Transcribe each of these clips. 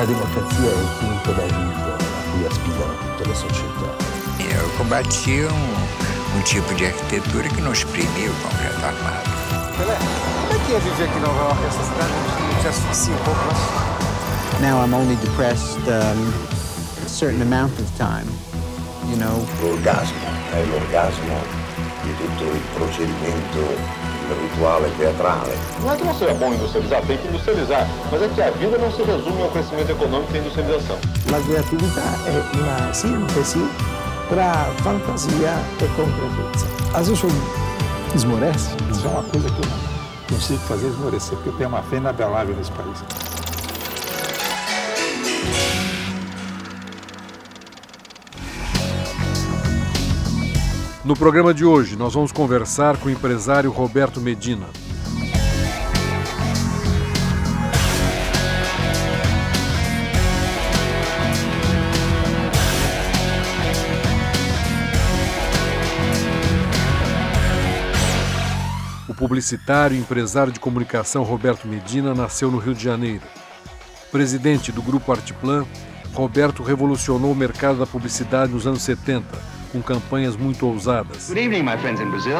La democrazia è il punto d'arrivo a cui aspirano tutte le società. Eu combati um, tipo de arquitetura que não exprimia o concreto armado. Pelé, como é que ia é viver aqui Nova York, essa cidade, não se asfixia um pouco mais? Now I'm only depressed um, a certain amount of time, you know. L'orgasmo, è l'orgasmo di tutto il procedimento intelectual e teatral. Não é que não seja bom industrializar, tem que industrializar, mas é que a vida não se resume ao crescimento econômico e industrialização. A criatividade é uma síntese para fantasia e concreteza. Às vezes eu esmorece, isso é uma coisa que eu não consigo fazer esmorecer, porque eu tenho uma fé inabalável nesse país. No programa de hoje, nós vamos conversar com o empresário Roberto Medina. O publicitário e empresário de comunicação Roberto Medina nasceu no Rio de Janeiro. Presidente do Grupo Artiplan, Roberto revolucionou o mercado da publicidade nos anos 70 com campanhas muito ousadas. Good evening, my friends in Brazil.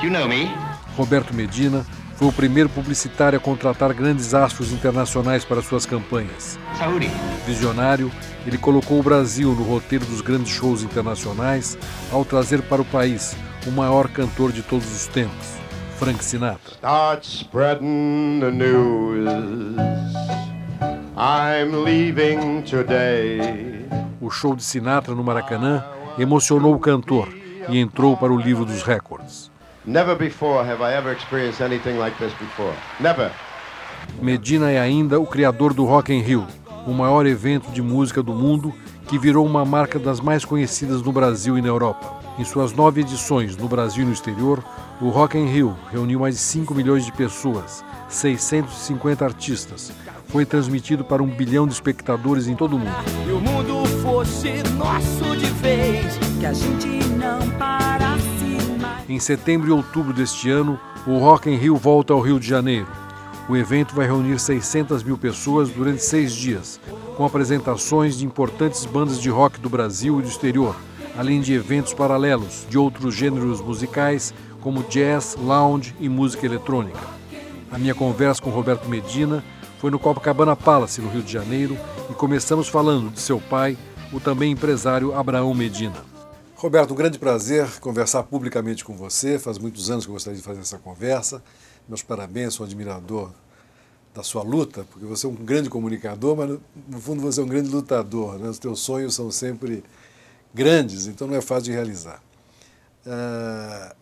Do you know me? Roberto Medina foi o primeiro publicitário a contratar grandes astros internacionais para suas campanhas. Saúde. Visionário, ele colocou o Brasil no roteiro dos grandes shows internacionais ao trazer para o país o maior cantor de todos os tempos, Frank Sinatra. Start spreading the news. I'm leaving today. O show de Sinatra no Maracanã emocionou o cantor e entrou para o livro dos recordes. Medina é ainda o criador do Rock in Rio, o maior evento de música do mundo que virou uma marca das mais conhecidas no Brasil e na Europa. Em suas nove edições no Brasil e no exterior, o Rock in Rio reuniu mais de 5 milhões de pessoas, 650 artistas. Foi transmitido para um bilhão de espectadores em todo o mundo fosse nosso de vez, que a gente não parasse mais. Em setembro e outubro deste ano, o Rock in Rio volta ao Rio de Janeiro. O evento vai reunir 600 mil pessoas durante seis dias, com apresentações de importantes bandas de rock do Brasil e do exterior, além de eventos paralelos de outros gêneros musicais, como jazz, lounge e música eletrônica. A minha conversa com Roberto Medina foi no Copacabana Palace, no Rio de Janeiro, e começamos falando de seu pai, o também empresário Abraão Medina. Roberto, um grande prazer conversar publicamente com você. Faz muitos anos que eu gostaria de fazer essa conversa. Meus parabéns, sou admirador da sua luta, porque você é um grande comunicador, mas no fundo você é um grande lutador. Né? Os teus sonhos são sempre grandes, então não é fácil de realizar. Uh,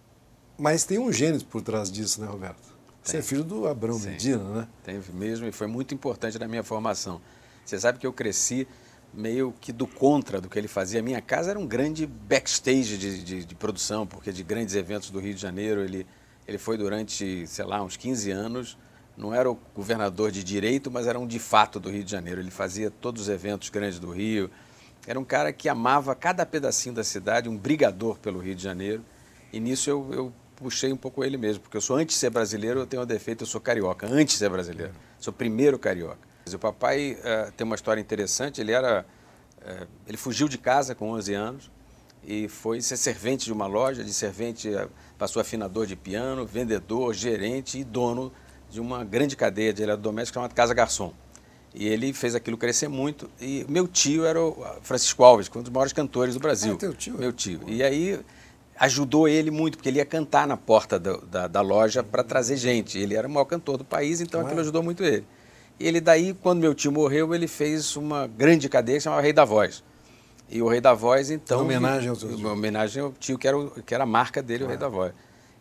mas tem um gênio por trás disso, né, Roberto? Tem. Você é filho do Abrão Sim. Medina, né? Teve mesmo, e foi muito importante na minha formação. Você sabe que eu cresci meio que do contra do que ele fazia. A minha casa era um grande backstage de, de, de, produção, porque de grandes eventos do Rio de Janeiro ele, ele foi durante, sei lá, uns 15 anos. Não era o governador de direito, mas era um de fato do Rio de Janeiro. Ele fazia todos os eventos grandes do Rio. Era um cara que amava cada pedacinho da cidade, um brigador pelo Rio de Janeiro. E nisso eu, eu puxei um pouco ele mesmo, porque eu sou antes de ser brasileiro, eu tenho o defeito, eu sou carioca, antes de ser brasileiro. Sou primeiro carioca. O papai uh, tem uma história interessante, ele era... Uh, ele fugiu de casa com 11 anos e foi ser servente de uma loja, de servente eh, passou afinador de piano, vendedor, gerente e dono de uma grande cadeia de eletrodomésticos chamada Casa Garçom. E ele fez aquilo crescer muito. E meu tio era o Francisco Alves, um dos maiores cantores do Brasil. É teu tio? É meu tio. E aí ajudou ele muito, porque ele ia cantar na porta da, da, da loja para trazer gente. Ele era o maior cantor do país, então Ué. aquilo ajudou muito ele. Ele daí, quando meu tio morreu, ele fez uma grande cadeia que chamava Rei da Voz. E o Rei da Voz, então... Uma homenagem ao seu tio. Uma homenagem ao tio, que era, que era a marca dele, ah. o Rei da ah. Voz.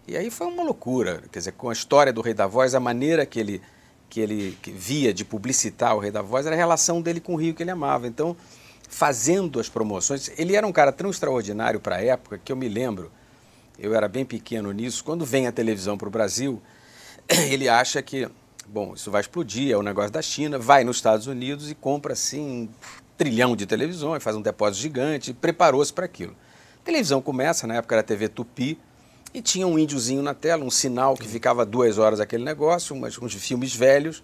E aí foi uma loucura, quer dizer, com a história do Rei da Voz, a maneira que ele, que ele via de publicitar o Rei da Voz era a relação dele com o Rio que ele amava. Então, fazendo as promoções, ele era um cara tão extraordinário para a época que eu me lembro, eu era bem pequeno nisso, quando vem a televisão para o Brasil, ele acha que Bom, isso vai explodir, é o negócio da China, vai nos Estados Unidos e compra assim um trilhão de televisões, faz um depósito gigante, preparou-se para aquilo. A televisão começa, na época era a TV Tupi, e tinha um índiozinho na tela, um sinal que ficava duas horas aquele negócio, umas, uns filmes velhos.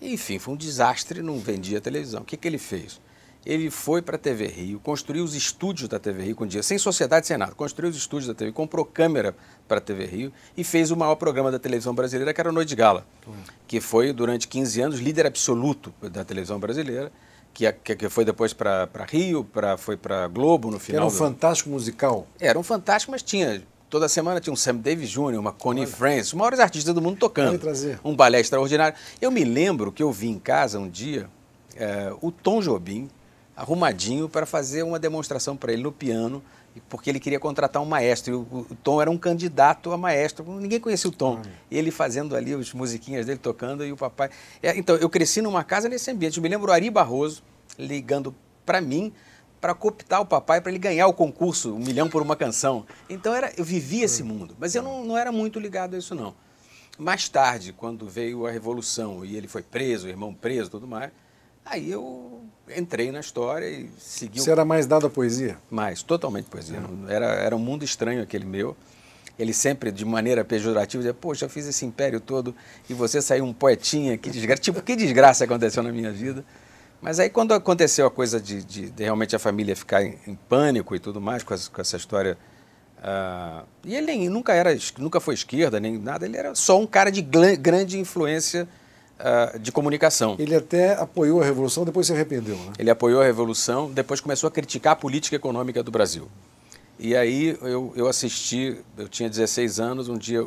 E, enfim, foi um desastre, não vendia televisão. O que, que ele fez? ele foi para a TV Rio, construiu os estúdios da TV Rio com dia, sem sociedade, sem nada, construiu os estúdios da TV, comprou câmera para a TV Rio e fez o maior programa da televisão brasileira, que era Noite de Gala, que foi durante 15 anos líder absoluto da televisão brasileira, que, que, que foi depois para Rio, pra, foi para Globo no final. Era um do... fantástico musical? Era um fantástico, mas tinha Toda semana tinha um Sam Davis Jr., uma Connie Olha. Francis, os maiores artistas do mundo tocando. Um balé extraordinário. Eu me lembro que eu vi em casa um dia é, o Tom Jobim arrumadinho para fazer uma demonstração para ele no piano, porque ele queria contratar um maestro. E o, o Tom era um candidato a maestro, ninguém conhecia o Tom. Ah. Ele fazendo ali as musiquinhas dele tocando e o papai. É, então, eu cresci numa casa nesse ambiente. Eu me lembro o Ari Barroso ligando para mim para cooptar o papai para ele ganhar o concurso, um milhão por uma canção. Então era, eu vivia esse hum. mundo, mas eu não, não era muito ligado a isso não. Mais tarde, quando veio a revolução e ele foi preso, o irmão preso, tudo mais, Aí eu entrei na história e segui. Você o... era mais dado à poesia? Mais, totalmente poesia. É. Era, era um mundo estranho aquele meu. Ele sempre, de maneira pejorativa, dizia: Poxa, eu fiz esse império todo e você saiu um poetinha, que desgraça. tipo, que desgraça aconteceu na minha vida. Mas aí, quando aconteceu a coisa de, de, de realmente a família ficar em, em, pânico e tudo mais com, as, com essa história. Uh, e ele nem, nunca, era, nunca foi esquerda, nem nada, ele era só um cara de grande influência uh, de comunicação. Ele até apoiou a Revolução, depois se arrependeu. Né? Ele apoiou a Revolução, depois começou a criticar a política econômica do Brasil. E aí eu, eu assisti, eu tinha 16 anos, um dia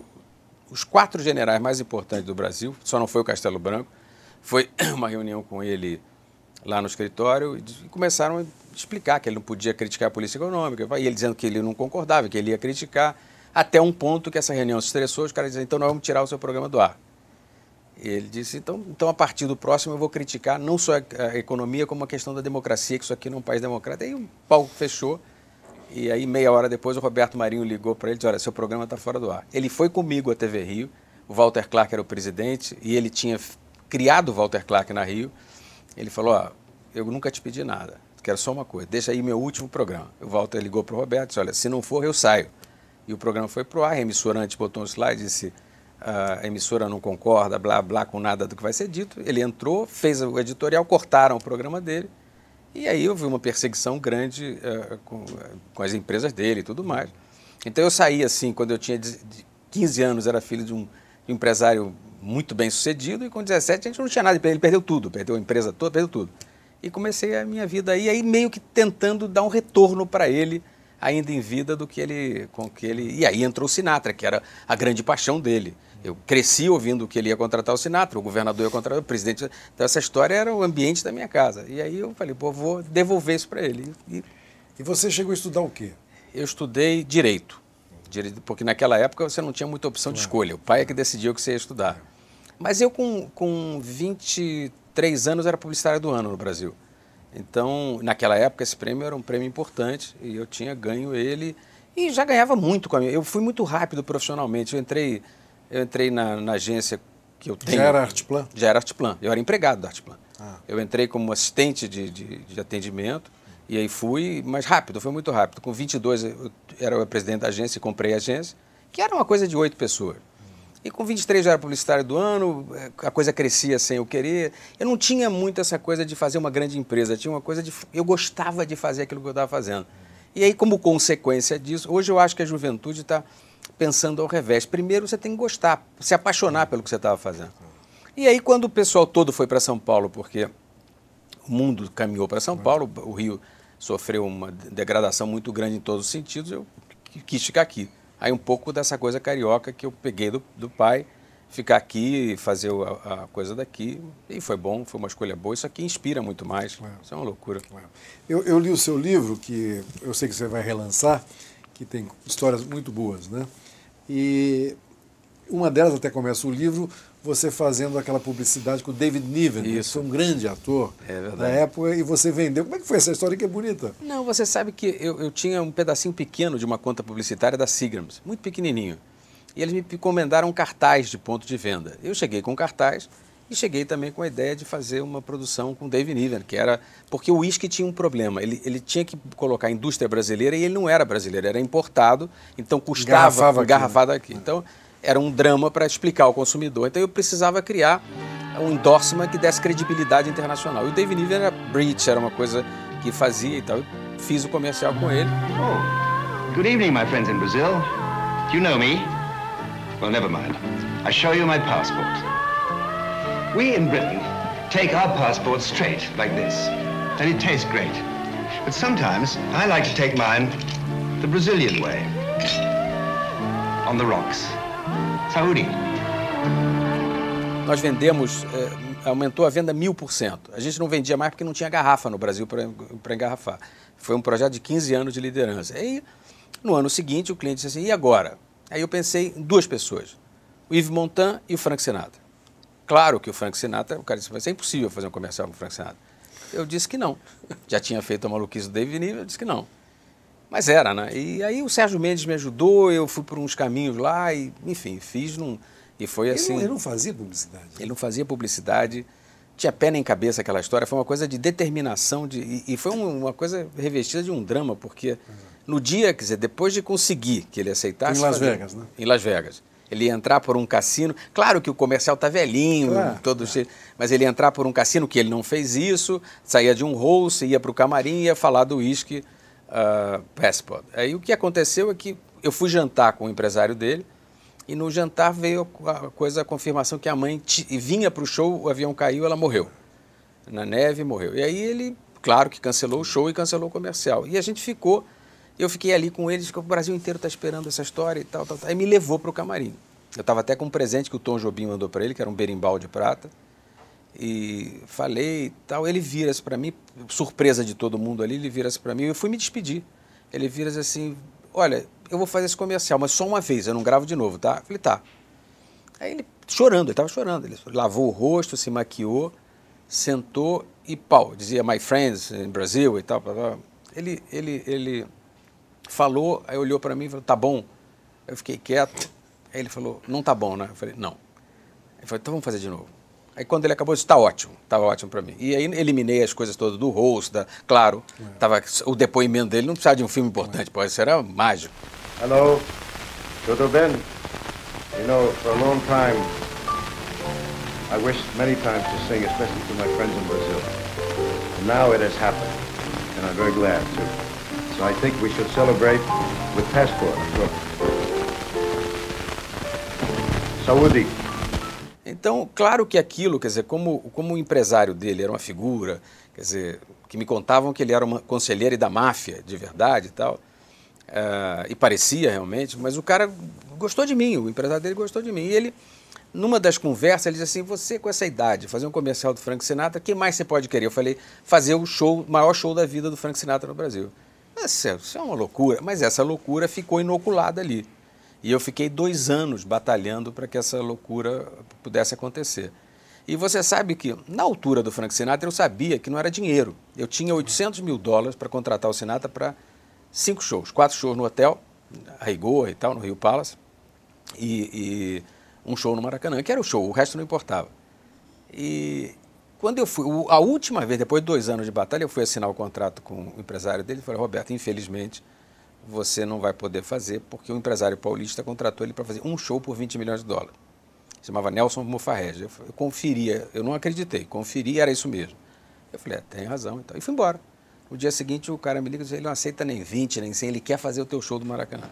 os quatro generais mais importantes do Brasil, só não foi o Castelo Branco, foi uma reunião com ele lá no escritório e começaram a explicar que ele não podia criticar a política econômica, e ele dizendo que ele não concordava, que ele ia criticar, até um ponto que essa reunião se estressou, os caras dizem, então nós vamos tirar o seu programa do ar. Ele disse: então, então, a partir do próximo, eu vou criticar não só a, economia, como a questão da democracia, que isso aqui não é um país democrático. Aí o palco fechou. E aí, meia hora depois, o Roberto Marinho ligou para ele e disse: Olha, seu programa está fora do ar. Ele foi comigo à TV Rio, o Walter Clark era o presidente, e ele tinha criado o Walter Clark na Rio. Ele falou: Ó, eu nunca te pedi nada, quero só uma coisa, deixa aí meu último programa. O Walter ligou para o Roberto e disse: Olha, se não for, eu saio. E o programa foi para o ar, a emissora antes botou um slide e disse a emissora não concorda, blá blá, com nada do que vai ser dito. Ele entrou, fez o editorial, cortaram o programa dele. E aí houve uma perseguição grande uh, com, com, as empresas dele e tudo mais. Então eu saí assim, quando eu tinha 15 anos, era filho de um empresário muito bem sucedido, e com 17 a gente não tinha nada, ele perdeu tudo, perdeu a empresa toda, perdeu tudo. E comecei a minha vida aí, aí meio que tentando dar um retorno para ele, ainda em vida, do que ele. com que ele. E aí entrou o Sinatra, que era a grande paixão dele. Eu cresci ouvindo que ele ia contratar o Sinatra, o governador ia contratar o presidente. Então, essa história era o ambiente da minha casa. E aí eu falei, pô, vou devolver isso para ele. E... e você chegou a estudar o quê? Eu estudei direito. direito porque naquela época você não tinha muita opção claro. de escolha. O pai é que decidia o que você ia estudar. Mas eu, com, com 23 anos, era publicitário do ano no Brasil. Então, naquela época, esse prêmio era um prêmio importante e eu tinha ganho ele. E já ganhava muito com a minha. Eu fui muito rápido profissionalmente. Eu entrei eu entrei na, na agência que eu tenho. Já era Artplan? Já era Artplan. Eu era empregado da Artplan. Ah. Eu entrei como assistente de, de, de atendimento e aí fui, mas rápido, foi muito rápido. Com 22 eu era o presidente da agência e comprei a agência, que era uma coisa de oito pessoas. E com 23 eu era publicitário do ano, eh, a coisa crescia sem eu querer. Eu não tinha muito essa coisa de fazer uma grande empresa, tinha uma coisa de. Eu gostava de fazer aquilo que eu estava fazendo. E aí, como consequência disso, hoje eu acho que a juventude está pensando ao revés. Primeiro você tem que gostar, se apaixonar pelo que você estava fazendo. E aí, quando o pessoal todo foi para São Paulo, porque o mundo caminhou para São Paulo, o Rio sofreu uma degradação muito grande em todos os sentidos, eu quis ficar aqui. Aí, um pouco dessa coisa carioca que eu peguei do, do pai, ficar aqui, fazer a, a, coisa daqui. E foi bom, foi uma escolha boa. Isso aqui inspira muito mais. É. Isso é uma loucura. É. Eu, eu, li o seu livro, que eu sei que você vai relançar, que tem histórias muito boas, né? E uma delas até começa o livro você fazendo aquela publicidade com o David Niven, né, Isso. que foi um grande ator é da época, e você vendeu. Como é que foi essa história que é bonita? Não, você sabe que eu, eu tinha um pedacinho pequeno de uma conta publicitária da Sigrams, muito pequenininho. E eles me encomendaram um cartaz de ponto de venda. Eu cheguei com um cartaz e cheguei também com a ideia de fazer uma produção com Dave Niven, que era. Porque o uísque tinha um problema. Ele, ele tinha que colocar a indústria brasileira e ele não era brasileiro, era importado, então custava engarrafado aqui. Né? aqui. Então era um drama para explicar ao consumidor. Então eu precisava criar um endorsement que desse credibilidade internacional. E o Dave Niven era Breach, era uma coisa que fazia e tal. Eu fiz o comercial com ele. Oh, good evening, my friends in Brazil. Do you know me? Well, never mind. I show you my passport. We in Britain take our passports straight like this, and it tastes great. But sometimes I like to take mine the Brazilian way, on the rocks. Saúde. Nós vendemos, eh, aumentou a venda mil por cento. A gente não vendia mais porque não tinha garrafa no Brasil para engarrafar. Foi um projeto de 15 anos de liderança. E no ano seguinte o cliente disse assim, e agora? Aí eu pensei em duas pessoas, o Yves Montan e o Frank Sinatra. Claro que o Frank Sinatra, o cara disse, mas é impossível fazer um comercial com o Frank Sinatra. Eu disse que não. Já tinha feito a maluquice do David Niven, eu disse que não. Mas era, né? E aí o Sérgio Mendes me ajudou, eu fui por uns caminhos lá e, enfim, fiz num. E foi assim. Ele não, assim. ele não fazia publicidade. Ele não fazia publicidade, tinha pé nem cabeça aquela história, foi uma coisa de determinação, de, e, e foi uma coisa revestida de um drama, porque uhum. no dia, quer dizer, depois de conseguir que ele aceitasse. Em Las fazer, Vegas, né? Em Las Vegas ele entrar por um cassino. Claro que o comercial tá velhinho, claro. todo é. claro. mas ele entrar por um cassino, que ele não fez isso, saía de um rosto, ia para o camarim, ia falar do uísque uh, ah, Passport. Aí o que aconteceu é que eu fui jantar com o empresário dele, e no jantar veio a coisa, a confirmação que a mãe vinha para o show, o avião caiu, ela morreu. Na neve, morreu. E aí ele, claro que cancelou o show e cancelou o comercial. E a gente ficou eu fiquei ali com eles, que o Brasil inteiro está esperando essa história e tal, tal, tal. E me levou para o camarim. Eu estava até com um presente que o Tom Jobim mandou para ele, que era um berimbau de prata. E falei e tal. Ele vira-se para mim, surpresa de todo mundo ali, ele vira-se para mim. Eu fui me despedir. Ele vira-se assim: Olha, eu vou fazer esse comercial, mas só uma vez, eu não gravo de novo, tá? Eu falei: Tá. Aí ele chorando, ele estava chorando. Ele lavou o rosto, se maquiou, sentou e pau. Dizia: My friends in Brazil e tal. Blá, blá. Ele, ele, ele falou, aí olhou para mim e falou, tá bom. Eu fiquei quieto. Aí ele falou, não tá bom, né? Eu falei, não. Ele falou, então vamos fazer de novo. Aí quando ele acabou, disse, tá ótimo, estava tá ótimo para mim. E aí eliminei as coisas todas do rosto, da... claro, é. Tava... o depoimento dele não precisava de um filme importante, é. pode ser era mágico. Hello, tudo bem? You know, for a long time, I wished many times to sing, especially to my friends in Brazil. And now it has happened, and I'm very glad too. So I think we should celebrate with passport. Saúde. Então, claro que aquilo, quer dizer, como, como o empresário dele era uma figura, quer dizer, que me contavam que ele era um conselheiro da máfia, de verdade e tal, uh, e parecia realmente, mas o cara gostou de mim, o empresário dele gostou de mim. E ele, numa das conversas, ele disse assim: Você com essa idade, fazer um comercial do Frank Sinatra, o que mais você pode querer? Eu falei: Fazer o show, maior show da vida do Frank Sinatra no Brasil. Isso, é, isso é uma loucura, mas essa loucura ficou inoculada ali. E eu fiquei dois anos batalhando para que essa loucura pudesse acontecer. E você sabe que, na altura do Frank Sinatra, eu sabia que não era dinheiro. Eu tinha 800 mil dólares para contratar o Sinatra para cinco shows. Quatro shows no hotel, a rigor e tal, no Rio Palace. E, e um show no Maracanã, que era o show, o resto não importava. E, quando eu fui, a última vez, depois de dois anos de batalha, eu fui assinar o contrato com o empresário dele e falei, Roberto, infelizmente você não vai poder fazer, porque o empresário paulista contratou ele para fazer um show por 20 milhões de dólares. Chamava Nelson Mufarrez. Eu, eu conferia, eu não acreditei, conferi era isso mesmo. Eu falei, é, tem razão, então. E fui embora. No dia seguinte, o cara me liga e diz, ele não aceita nem 20, nem 100, ele quer fazer o teu show do Maracanã.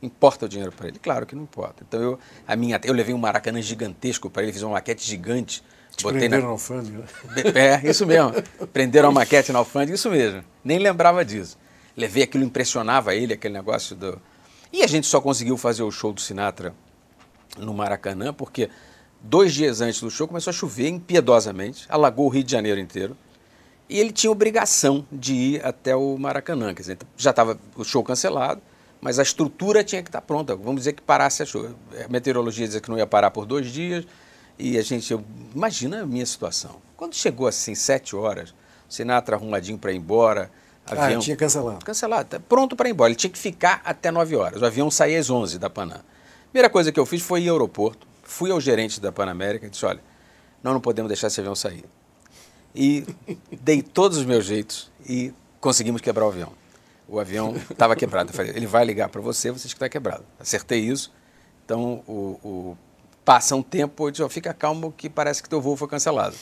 Importa o dinheiro para ele? Claro que não importa. Então eu, a minha, eu levei um Maracanã gigantesco para ele, fiz uma maquete gigante, prenderam na... alfândega. Né? É, isso mesmo. prenderam a maquete na alfândega, isso mesmo. Nem lembrava disso. Levei aquilo, impressionava ele, aquele negócio do. E a gente só conseguiu fazer o show do Sinatra no Maracanã, porque dois dias antes do show começou a chover impiedosamente, alagou o Rio de Janeiro inteiro. E ele tinha obrigação de ir até o Maracanã. Quer dizer, já estava o show cancelado, mas a estrutura tinha que estar pronta. Vamos dizer que parasse a, chuva. a meteorologia dizia que não ia parar por dois dias, e a gente, eu, imagina a minha situação. Quando chegou assim, sete horas, Sinatra arrumadinho para ir embora, ah, avião... Ah, tinha cancelado. Cancelado, tá pronto para ir embora. Ele tinha que ficar até nove horas. O avião saía às onze da Panam. Primeira coisa que eu fiz foi ir ao aeroporto, fui ao gerente da Panamérica e disse, olha, nós não podemos deixar esse avião sair. E dei todos os meus jeitos e conseguimos quebrar o avião. O avião estava quebrado. Eu falei, ele vai ligar para você, você que está quebrado. Acertei isso. Então, o, o Passa um tempo, eu diz, fica calmo que parece que teu voo foi cancelado.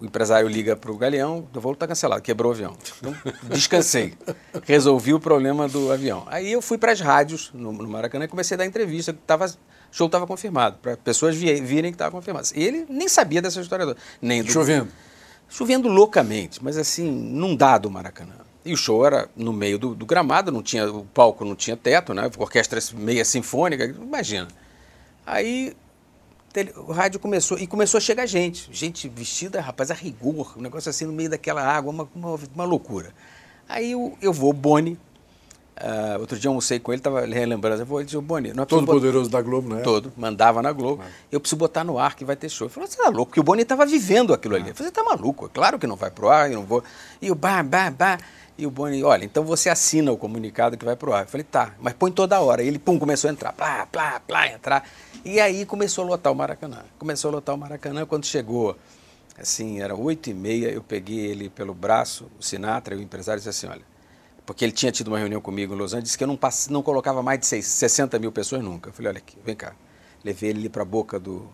O empresário liga para o Galeão, o voo está cancelado, quebrou o avião. Então, descansei. Resolvi o problema do avião. Aí eu fui para as rádios no, no, Maracanã e comecei a dar entrevista. Tava, show estava confirmado, para pessoas vi, virem que estava confirmado. ele nem sabia dessa história. nem do, chovendo. Chovendo loucamente, mas assim, não dá do Maracanã. E o show era no meio do, do gramado, não tinha, o palco não tinha teto, né? orquestra meia sinfônica, imagina. Aí o rádio começou, e começou a chegar gente, gente vestida, rapaz, a rigor, um negócio assim no meio daquela água, uma, uma, uma loucura. Aí eu, eu vou, Boni, uh, outro dia eu almocei com ele, estava relembrando, eu vou, ele disse, Boni... Não é Todo poderoso botar... da Globo, né? Todo, mandava na Globo, é. eu preciso botar no ar que vai ter show. Ele falou, você tá louco, porque o Boni estava vivendo aquilo ali. É. Eu falei, você tá maluco, é claro que não vai pro ar, eu não vou... E o bah, bah, bah... E o Boni, olha, então você assina o comunicado que vai pro ar. Eu falei, tá, mas põe toda hora. E ele, pum, começou a entrar, plá, plá, plá, entrar. E aí começou a lotar o Maracanã. Começou a lotar o Maracanã quando chegou, assim, era oito e meia, eu peguei ele pelo braço, o Sinatra, o empresário, disse assim, olha, porque ele tinha tido uma reunião comigo em Los Angeles, disse que eu não, passe, não colocava mais de 60 mil pessoas nunca. Eu falei, olha aqui, vem cá. Levei ele para a boca do,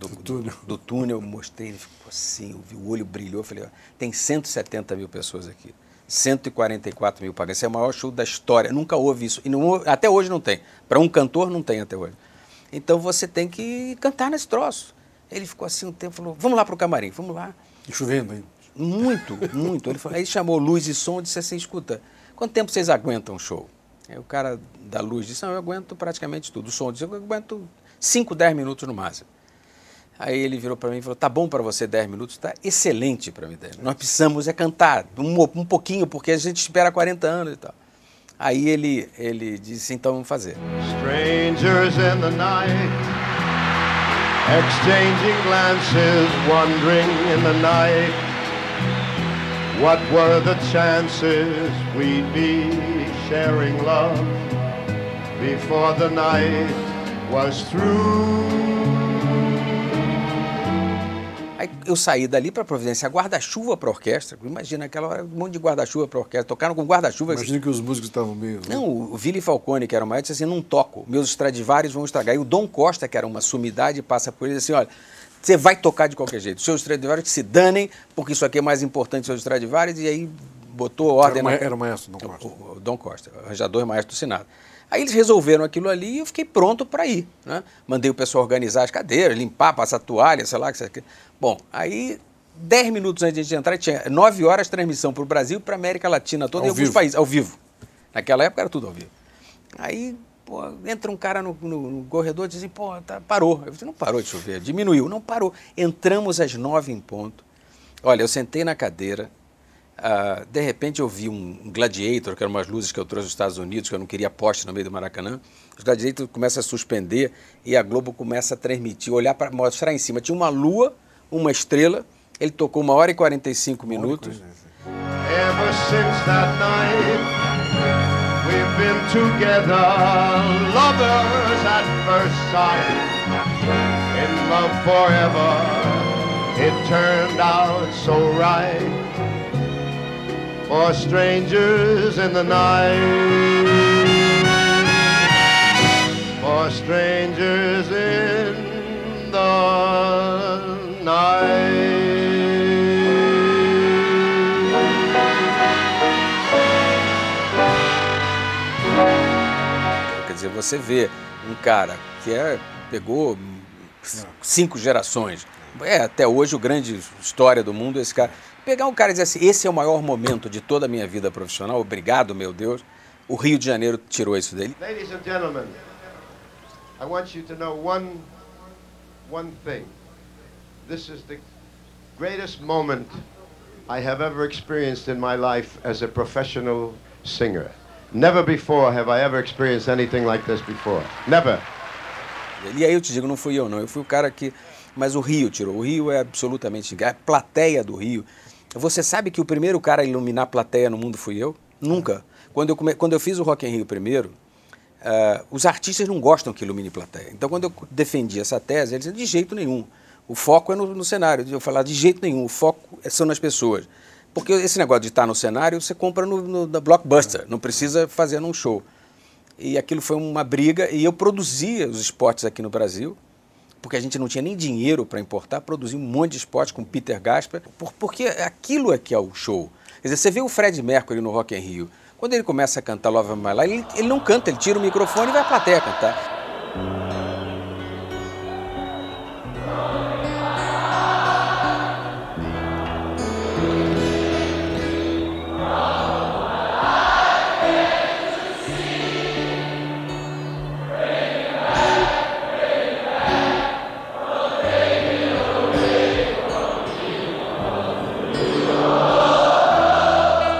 do, do, túnel. Do, do túnel mostrei, ele ficou assim, o olho brilhou. falei, ó, tem 170 mil pessoas aqui. 144 mil pagantes. é o maior show da história. Nunca houve isso. E não, até hoje não tem. Para um cantor, não tem até hoje. Então você tem que cantar nesse troço. Ele ficou assim um tempo, falou, vamos lá para o camarim, vamos lá. E chovendo aí. Muito, muito. Ele falou, aí chamou luz e som e disse assim, escuta, quanto tempo vocês aguentam o show? Aí o cara da luz disse, não, eu aguento praticamente tudo. O som disse, eu aguento 5, 10 minutos no máximo. Aí ele virou para mim e falou, tá bom para você 10 minutos? Tá excelente para mim 10 Nós precisamos é cantar um, um pouquinho, porque a gente espera 40 anos e tal. Aí ele, ele disse, então vamos fazer. Strangers in the night Exchanging glances, wandering in the night What were the chances we'd be sharing love Before the night was through Aí eu saí dali para providência guarda-chuva para orquestra. Imagina aquela hora, um monte de guarda-chuva para orquestra. Tocaram com guarda-chuva. Imagina que os músicos estavam meio. Não, o Vili Falcone, que era o maestro, disse assim: não toco, meus Stradivarius vão estragar. E o Dom Costa, que era uma sumidade, passa por ele assim: olha, você vai tocar de qualquer jeito. Seus Stradivarius se danem, porque isso aqui é mais importante, seus Stradivarius. E aí botou ordem. Era, na... era o maestro, Dom Costa. O, o Dom Costa, arranjador e maestro do Senado. Aí eles resolveram aquilo ali e eu fiquei pronto para ir. Né? Mandei o pessoal organizar as cadeiras, limpar, passar toalha, sei lá. Bom, aí 10 minutos antes de entrar, tinha 9 horas transmissão para o Brasil, para a América Latina toda ao e alguns países, ao vivo. Naquela época era tudo ao vivo. Aí pô, entra um cara no, no, no corredor e diz assim, pô, tá, parou. Eu disse, não parou de chover, diminuiu. Não parou. Entramos às 9 em ponto. Olha, eu sentei na cadeira, Uh, de repente eu vi um, um Gladiator, que eram umas luzes que eu trouxe dos Estados Unidos, que eu não queria poste no meio do Maracanã. Os gladiators começa a suspender e a Globo começa a transmitir, olhar para mostrar em cima. Tinha uma lua uma estrela. Ele tocou uma hora e 45 minutos. Ever since that night, we've been together, lovers at first sight, in love forever. It turned out so right for strangers in the night, for strangers in the night night. Quer dizer, você vê um cara que é, pegou cinco gerações, é até hoje o grande história do mundo é esse cara. Pegar um cara e dizer assim, esse é o maior momento de toda a minha vida profissional, obrigado, meu Deus. O Rio de Janeiro tirou isso dele. Ladies and gentlemen, I want you to know one, one thing this is the greatest moment I have ever experienced in my life as a professional singer. Never before have I ever experienced anything like this before. Never. E aí eu te digo, não fui eu não, eu fui o cara que... Mas o Rio tirou, o Rio é absolutamente... É a plateia do Rio... Você sabe que o primeiro cara a iluminar a plateia no mundo fui eu? Nunca. Quando eu, come... quando eu fiz o Rock in Rio primeiro, uh, os artistas não gostam que ilumine plateia. Então quando eu defendi essa tese, eles diziam, de jeito nenhum. O foco é no, no cenário. Eu falar de jeito nenhum, o foco é, são nas pessoas. Porque esse negócio de estar no cenário, você compra no, no da Blockbuster, não precisa fazer num show. E aquilo foi uma briga, e eu produzia os esportes aqui no Brasil, porque a gente não tinha nem dinheiro para importar, produzi um monte de esporte com Peter Gasper, porque aquilo é que é o show. Quer dizer, você vê o Fred Mercury no Rock in Rio, quando ele começa a cantar Love My Life, ele, ele não canta, ele tira o microfone e vai à plateia cantar.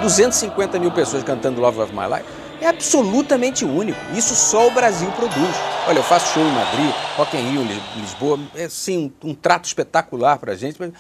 250 mil pessoas cantando Love of My Life é absolutamente único. Isso só o Brasil produz. Olha, eu faço show em Madrid, Rock in Rio, Lisboa, é sim um, um trato espetacular para a gente. Mas,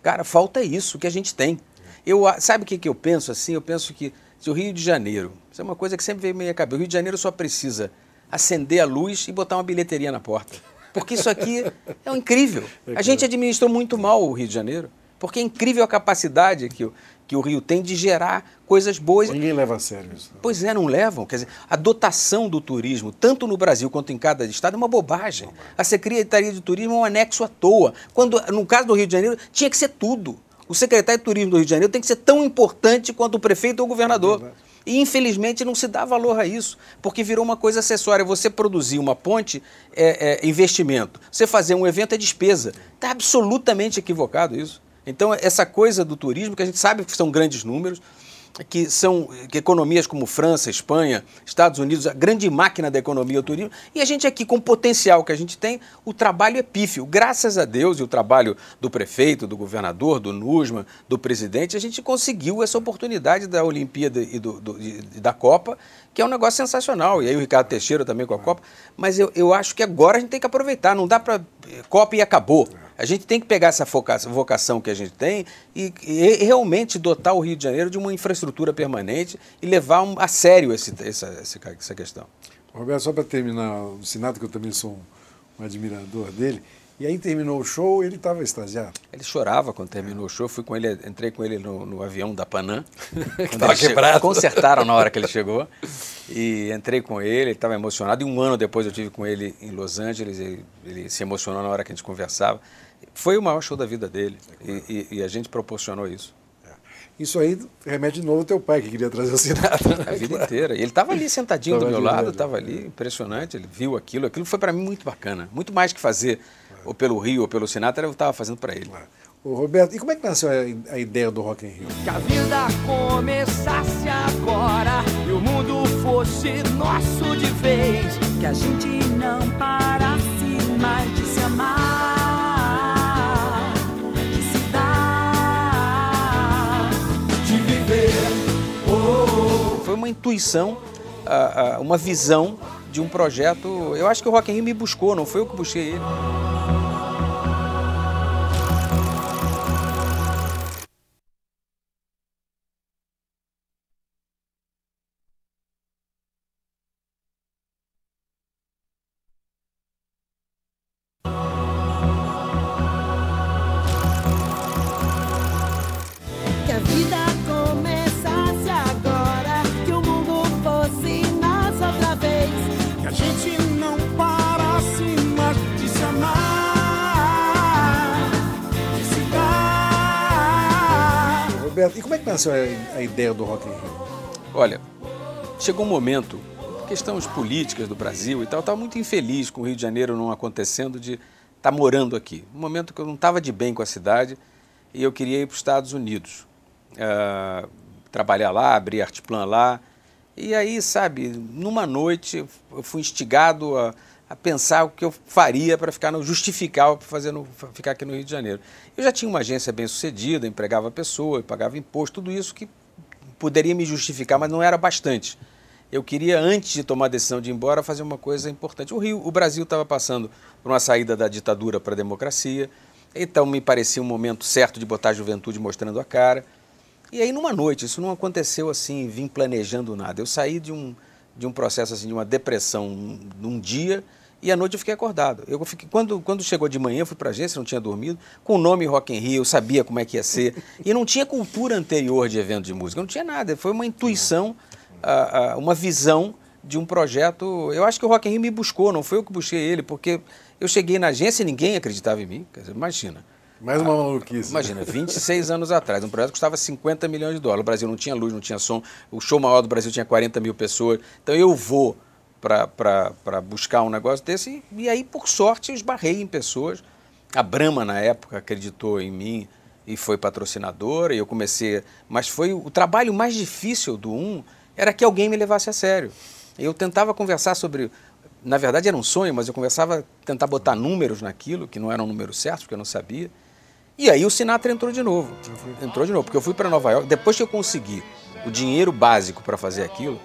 cara, falta isso que a gente tem. Eu, ah, sabe o que, que eu penso assim? Eu penso que se o Rio de Janeiro, isso é uma coisa que sempre veio meio minha cabeça, o Rio de Janeiro só precisa acender a luz e botar uma bilheteria na porta. Porque isso aqui é incrível. É a gente administrou muito mal o Rio de Janeiro. Porque é incrível a capacidade que o, que o Rio tem de gerar coisas boas. Ninguém leva a sério isso. Né? Pois é, não levam. Quer dizer, a dotação do turismo, tanto no Brasil quanto em cada estado, é uma bobagem. A Secretaria de Turismo é um anexo à toa. Quando, no caso do Rio de Janeiro, tinha que ser tudo. O secretário de Turismo do Rio de Janeiro tem que ser tão importante quanto o prefeito ou o governador. É e infelizmente não se dá valor a isso, porque virou uma coisa acessória. Você produzir uma ponte é, é investimento, você fazer um evento é despesa. Está absolutamente equivocado isso. Então, essa coisa do turismo, que a gente sabe que são grandes números, que são que economias como França, Espanha, Estados Unidos, a grande máquina da economia é o turismo, e a gente aqui, com o potencial que a gente tem, o trabalho é pífio. Graças a Deus e o trabalho do prefeito, do governador, do NUSMA, do presidente, a gente conseguiu essa oportunidade da Olimpíada e, do, do, e da Copa, que é um negócio sensacional. E aí o Ricardo Teixeira também com a Copa. Mas eu, eu acho que agora a gente tem que aproveitar, não dá para é, copa e acabou. A gente tem que pegar essa vocação que a gente tem e, e realmente dotar o Rio de Janeiro de uma infraestrutura permanente e levar um, a sério esse, essa, essa questão. Roberto, só para terminar o senado que eu também sou um admirador dele, e aí terminou o show, ele estava extasiado. Ele chorava quando terminou o show. Fui com ele, entrei com ele no, no avião da Panam. que estava quebrado. Chegou, consertaram na hora que ele chegou. E entrei com ele, ele estava emocionado. E um ano depois eu tive com ele em Los Angeles. Ele, ele, se emocionou na hora que a gente conversava. Foi o maior show da vida dele. É claro. e, e, e a gente proporcionou isso. É. Isso aí remete de novo ao teu pai, que queria trazer o Sinatra. Né? A vida inteira. E ele estava ali sentadinho tava do meu lado, estava ali, impressionante. Ele viu aquilo. Aquilo foi para mim muito bacana. Muito mais que fazer ou pelo Rio, ou pelo Sinatra, eu estava fazendo para ele. O é. Roberto, e como é que nasceu a, a ideia do Rock in Rio? Que a vida começasse agora e o mundo fosse nosso de vez, que a gente não parasse mais de se amar, de se dar, de viver. Oh. Foi uma intuição, uma visão de um projeto. Eu acho que o Rock in Rio me buscou, não foi eu que busquei ele. nasceu é a, a ideia do Rock in Rio? Olha, chegou um momento, questões políticas do Brasil e tal, eu estava muito infeliz com o Rio de Janeiro não acontecendo de estar tá morando aqui. Um momento que eu não estava de bem com a cidade e eu queria ir para os Estados Unidos. Uh, trabalhar lá, abrir Artplan lá. E aí, sabe, numa noite eu fui instigado a a pensar o que eu faria para ficar no justificar para fazer no, ficar aqui no Rio de Janeiro. Eu já tinha uma agência bem sucedida, empregava pessoa, pagava imposto, tudo isso que poderia me justificar, mas não era bastante. Eu queria, antes de tomar a decisão de ir embora, fazer uma coisa importante. O Rio, o Brasil estava passando por uma saída da ditadura para a democracia, então me parecia um momento certo de botar a juventude mostrando a cara. E aí, numa noite, isso não aconteceu assim, vim planejando nada. Eu saí de um, de um processo assim, de uma depressão num dia e à noite eu fiquei acordado. Eu fiquei, quando, quando chegou de manhã, eu fui para a agência, não tinha dormido, com o nome Rock in Rio, eu sabia como é que ia ser. E não tinha cultura anterior de evento de música, não tinha nada. Foi uma intuição, uma visão de um projeto. Eu acho que o Rock in Rio me buscou, não foi eu que busquei ele, porque eu cheguei na agência e ninguém acreditava em mim. Dizer, imagina. Mais uma maluquice. Imagina, 26 anos atrás, um projeto que custava 50 milhões de dólares. O Brasil não tinha luz, não tinha som, o show maior do Brasil tinha 40 mil pessoas. Então eu vou para buscar um negócio desse. E, e, aí, por sorte, eu esbarrei em pessoas. A Brahma, na época, acreditou em mim e foi patrocinadora, e eu comecei. Mas foi o trabalho mais difícil do um era que alguém me levasse a sério. Eu tentava conversar sobre. Na verdade, era um sonho, mas eu conversava, tentar botar números naquilo, que não eram um números certos, porque eu não sabia. E aí o Sinatra entrou de novo. Entrou de novo, porque eu fui para Nova York. Depois que eu consegui o dinheiro básico para fazer aquilo,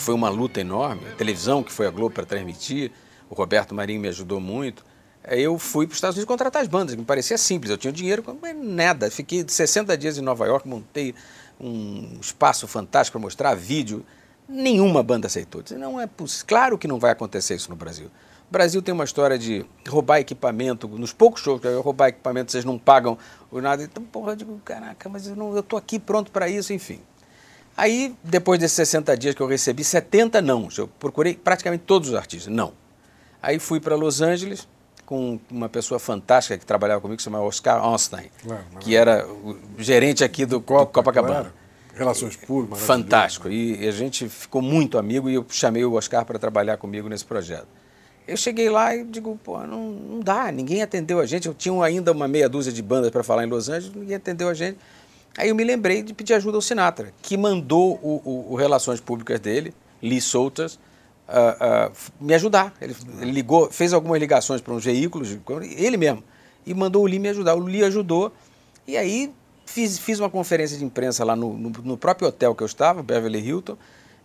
que foi uma luta enorme, a televisão que foi a Globo para transmitir, o Roberto Marinho me ajudou muito. É, eu fui para os Estados Unidos contratar as bandas, que me parecia simples, eu tinha dinheiro, mas nada. Fiquei 60 dias em Nova York, montei um espaço fantástico para mostrar vídeo. Nenhuma banda aceitou. Disse, não é possível. Claro que não vai acontecer isso no Brasil. O Brasil tem uma história de roubar equipamento, nos poucos shows que eu roubar equipamento, vocês não pagam nada. Então, porra, eu digo, caraca, mas eu estou aqui pronto para isso, enfim. Aí, depois desses 60 dias que eu recebi, 70 não. Eu procurei praticamente todos os artistas, não. Aí fui para Los Angeles com uma pessoa fantástica que trabalhava comigo, que se chamava Oscar Einstein, claro, que era o gerente aqui do, do Copacabana. Claro. Relações públicas. Fantástico. E a gente ficou muito amigo e eu chamei o Oscar para trabalhar comigo nesse projeto. Eu cheguei lá e digo, pô, não, não dá, ninguém atendeu a gente. Eu tinha ainda uma meia dúzia de bandas para falar em Los Angeles, ninguém atendeu a gente. Aí eu me lembrei de pedir ajuda ao Sinatra, que mandou o, o, o Relações Públicas dele, Lee Soltas, uh, uh, me ajudar. Ele, ele, ligou, fez algumas ligações para uns veículos, ele mesmo, e mandou o Lee me ajudar. O Lee ajudou, e aí fiz, fiz uma conferência de imprensa lá no, no, no próprio hotel que eu estava, Beverly Hilton,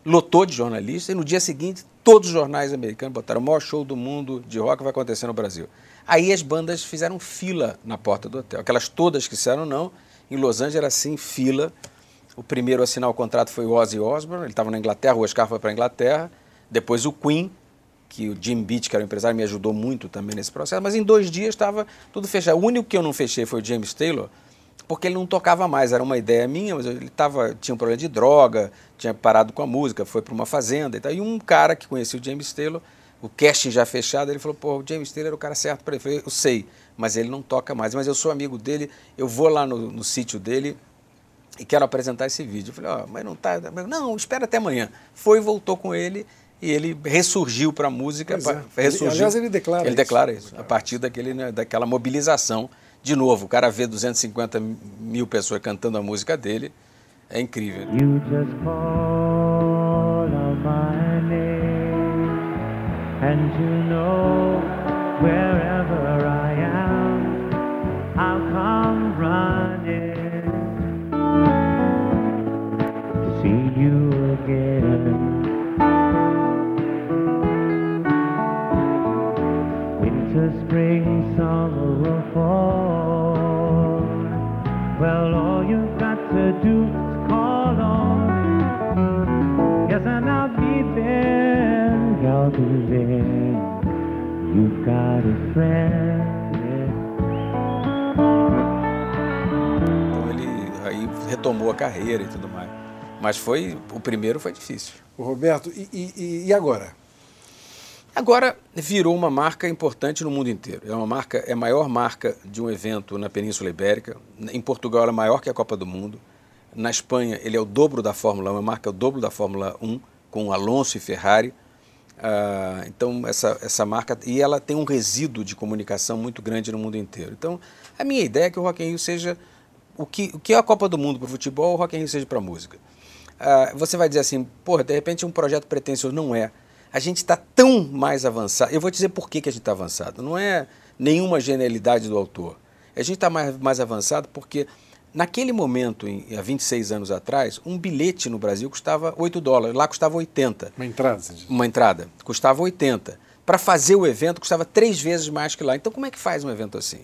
lotou de jornalistas, e no dia seguinte todos os jornais americanos botaram o maior show do mundo de rock vai acontecer no Brasil. Aí as bandas fizeram fila na porta do hotel, aquelas todas que disseram não, em Los Angeles, assim, fila. O primeiro a assinar o contrato foi o Ozzy Osbourne, ele estava na Inglaterra, o Oscar foi para a Inglaterra. Depois o Queen, que o Jim Beach, que era o empresário, me ajudou muito também nesse processo. Mas em dois dias estava tudo fechado. O único que eu não fechei foi o James Taylor, porque ele não tocava mais. Era uma ideia minha, mas ele tava, tinha um problema de droga, tinha parado com a música, foi para uma fazenda e tal. E um cara que conhecia o James Taylor, o casting já fechado, ele falou: pô, o James Taylor era o cara certo para ele. Eu falei: eu sei mas ele não toca mais. Mas eu sou amigo dele, eu vou lá no, no sítio dele e quero apresentar esse vídeo. Eu falei, ó, oh, mas não tá. Não, espera até amanhã. Foi e voltou com ele e ele ressurgiu para a música. é. ressurgiu. Ele, aliás, ele declara Ele isso. declara isso, a partir daquele, né, daquela mobilização. De novo, o cara vê 250 mil pessoas cantando a música dele, é incrível. You just call out my name, and you know where to you've got a friend. Ele aí retomou a carreira e tudo mais. Mas foi o primeiro foi difícil. O Roberto, e, e, e agora? Agora virou uma marca importante no mundo inteiro. É uma marca, é a maior marca de um evento na Península Ibérica. Em Portugal ela é maior que a Copa do Mundo. Na Espanha ele é o dobro da Fórmula 1, é a marca é o dobro da Fórmula 1, com Alonso e Ferrari. Ah, então, essa, essa marca, e ela tem um resíduo de comunicação muito grande no mundo inteiro. Então, a minha ideia é que o Rock in Rio seja, o que, o que é a Copa do Mundo para o futebol, o Rock in Rio seja para a música. Uh, você vai dizer assim, pô, de repente um projeto pretensioso, não é. A gente está tão mais avançado, eu vou dizer por que, que a gente está avançado, não é nenhuma genialidade do autor. A gente está mais, mais avançado porque Naquele momento, em, há 26 anos atrás, um bilhete no Brasil custava 8 dólares, lá custava 80. Uma entrada? Uma entrada, custava 80. Para fazer o evento custava três vezes mais que lá. Então, como é que faz um evento assim?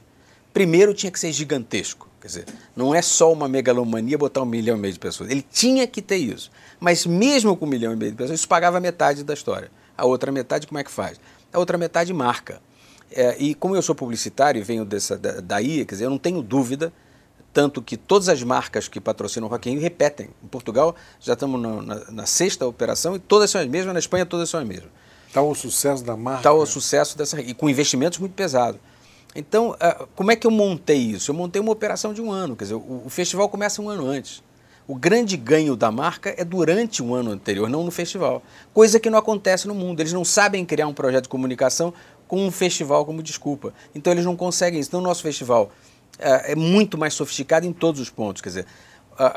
Primeiro, tinha que ser gigantesco. Quer dizer, não é só uma megalomania botar um milhão e meio de pessoas. Ele tinha que ter isso. Mas mesmo com um milhão e meio de pessoas, isso pagava metade da história. A outra metade, como é que faz? A outra metade marca. É, e como eu sou publicitário e venho dessa, da, daí, quer dizer, eu não tenho dúvida tanto que todas as marcas que patrocinam o Rock in Rio repetem. Em Portugal já estamos na, na, na, sexta operação e todas são as mesmas, na Espanha todas são as mesmas. Tal tá o sucesso da marca. Tal tá o né? sucesso dessa e com investimentos muito pesados. Então, ah, como é que eu montei isso? Eu montei uma operação de um ano, quer dizer, o, o festival começa um ano antes. O grande ganho da marca é durante o ano anterior, não no festival. Coisa que não acontece no mundo. Eles não sabem criar um projeto de comunicação com um festival como desculpa. Então eles não conseguem isso. Então o nosso festival é, é muito mais sofisticado em todos os pontos. Quer dizer,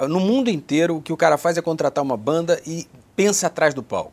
no mundo inteiro, o que o cara faz é contratar uma banda e pensa atrás do palco.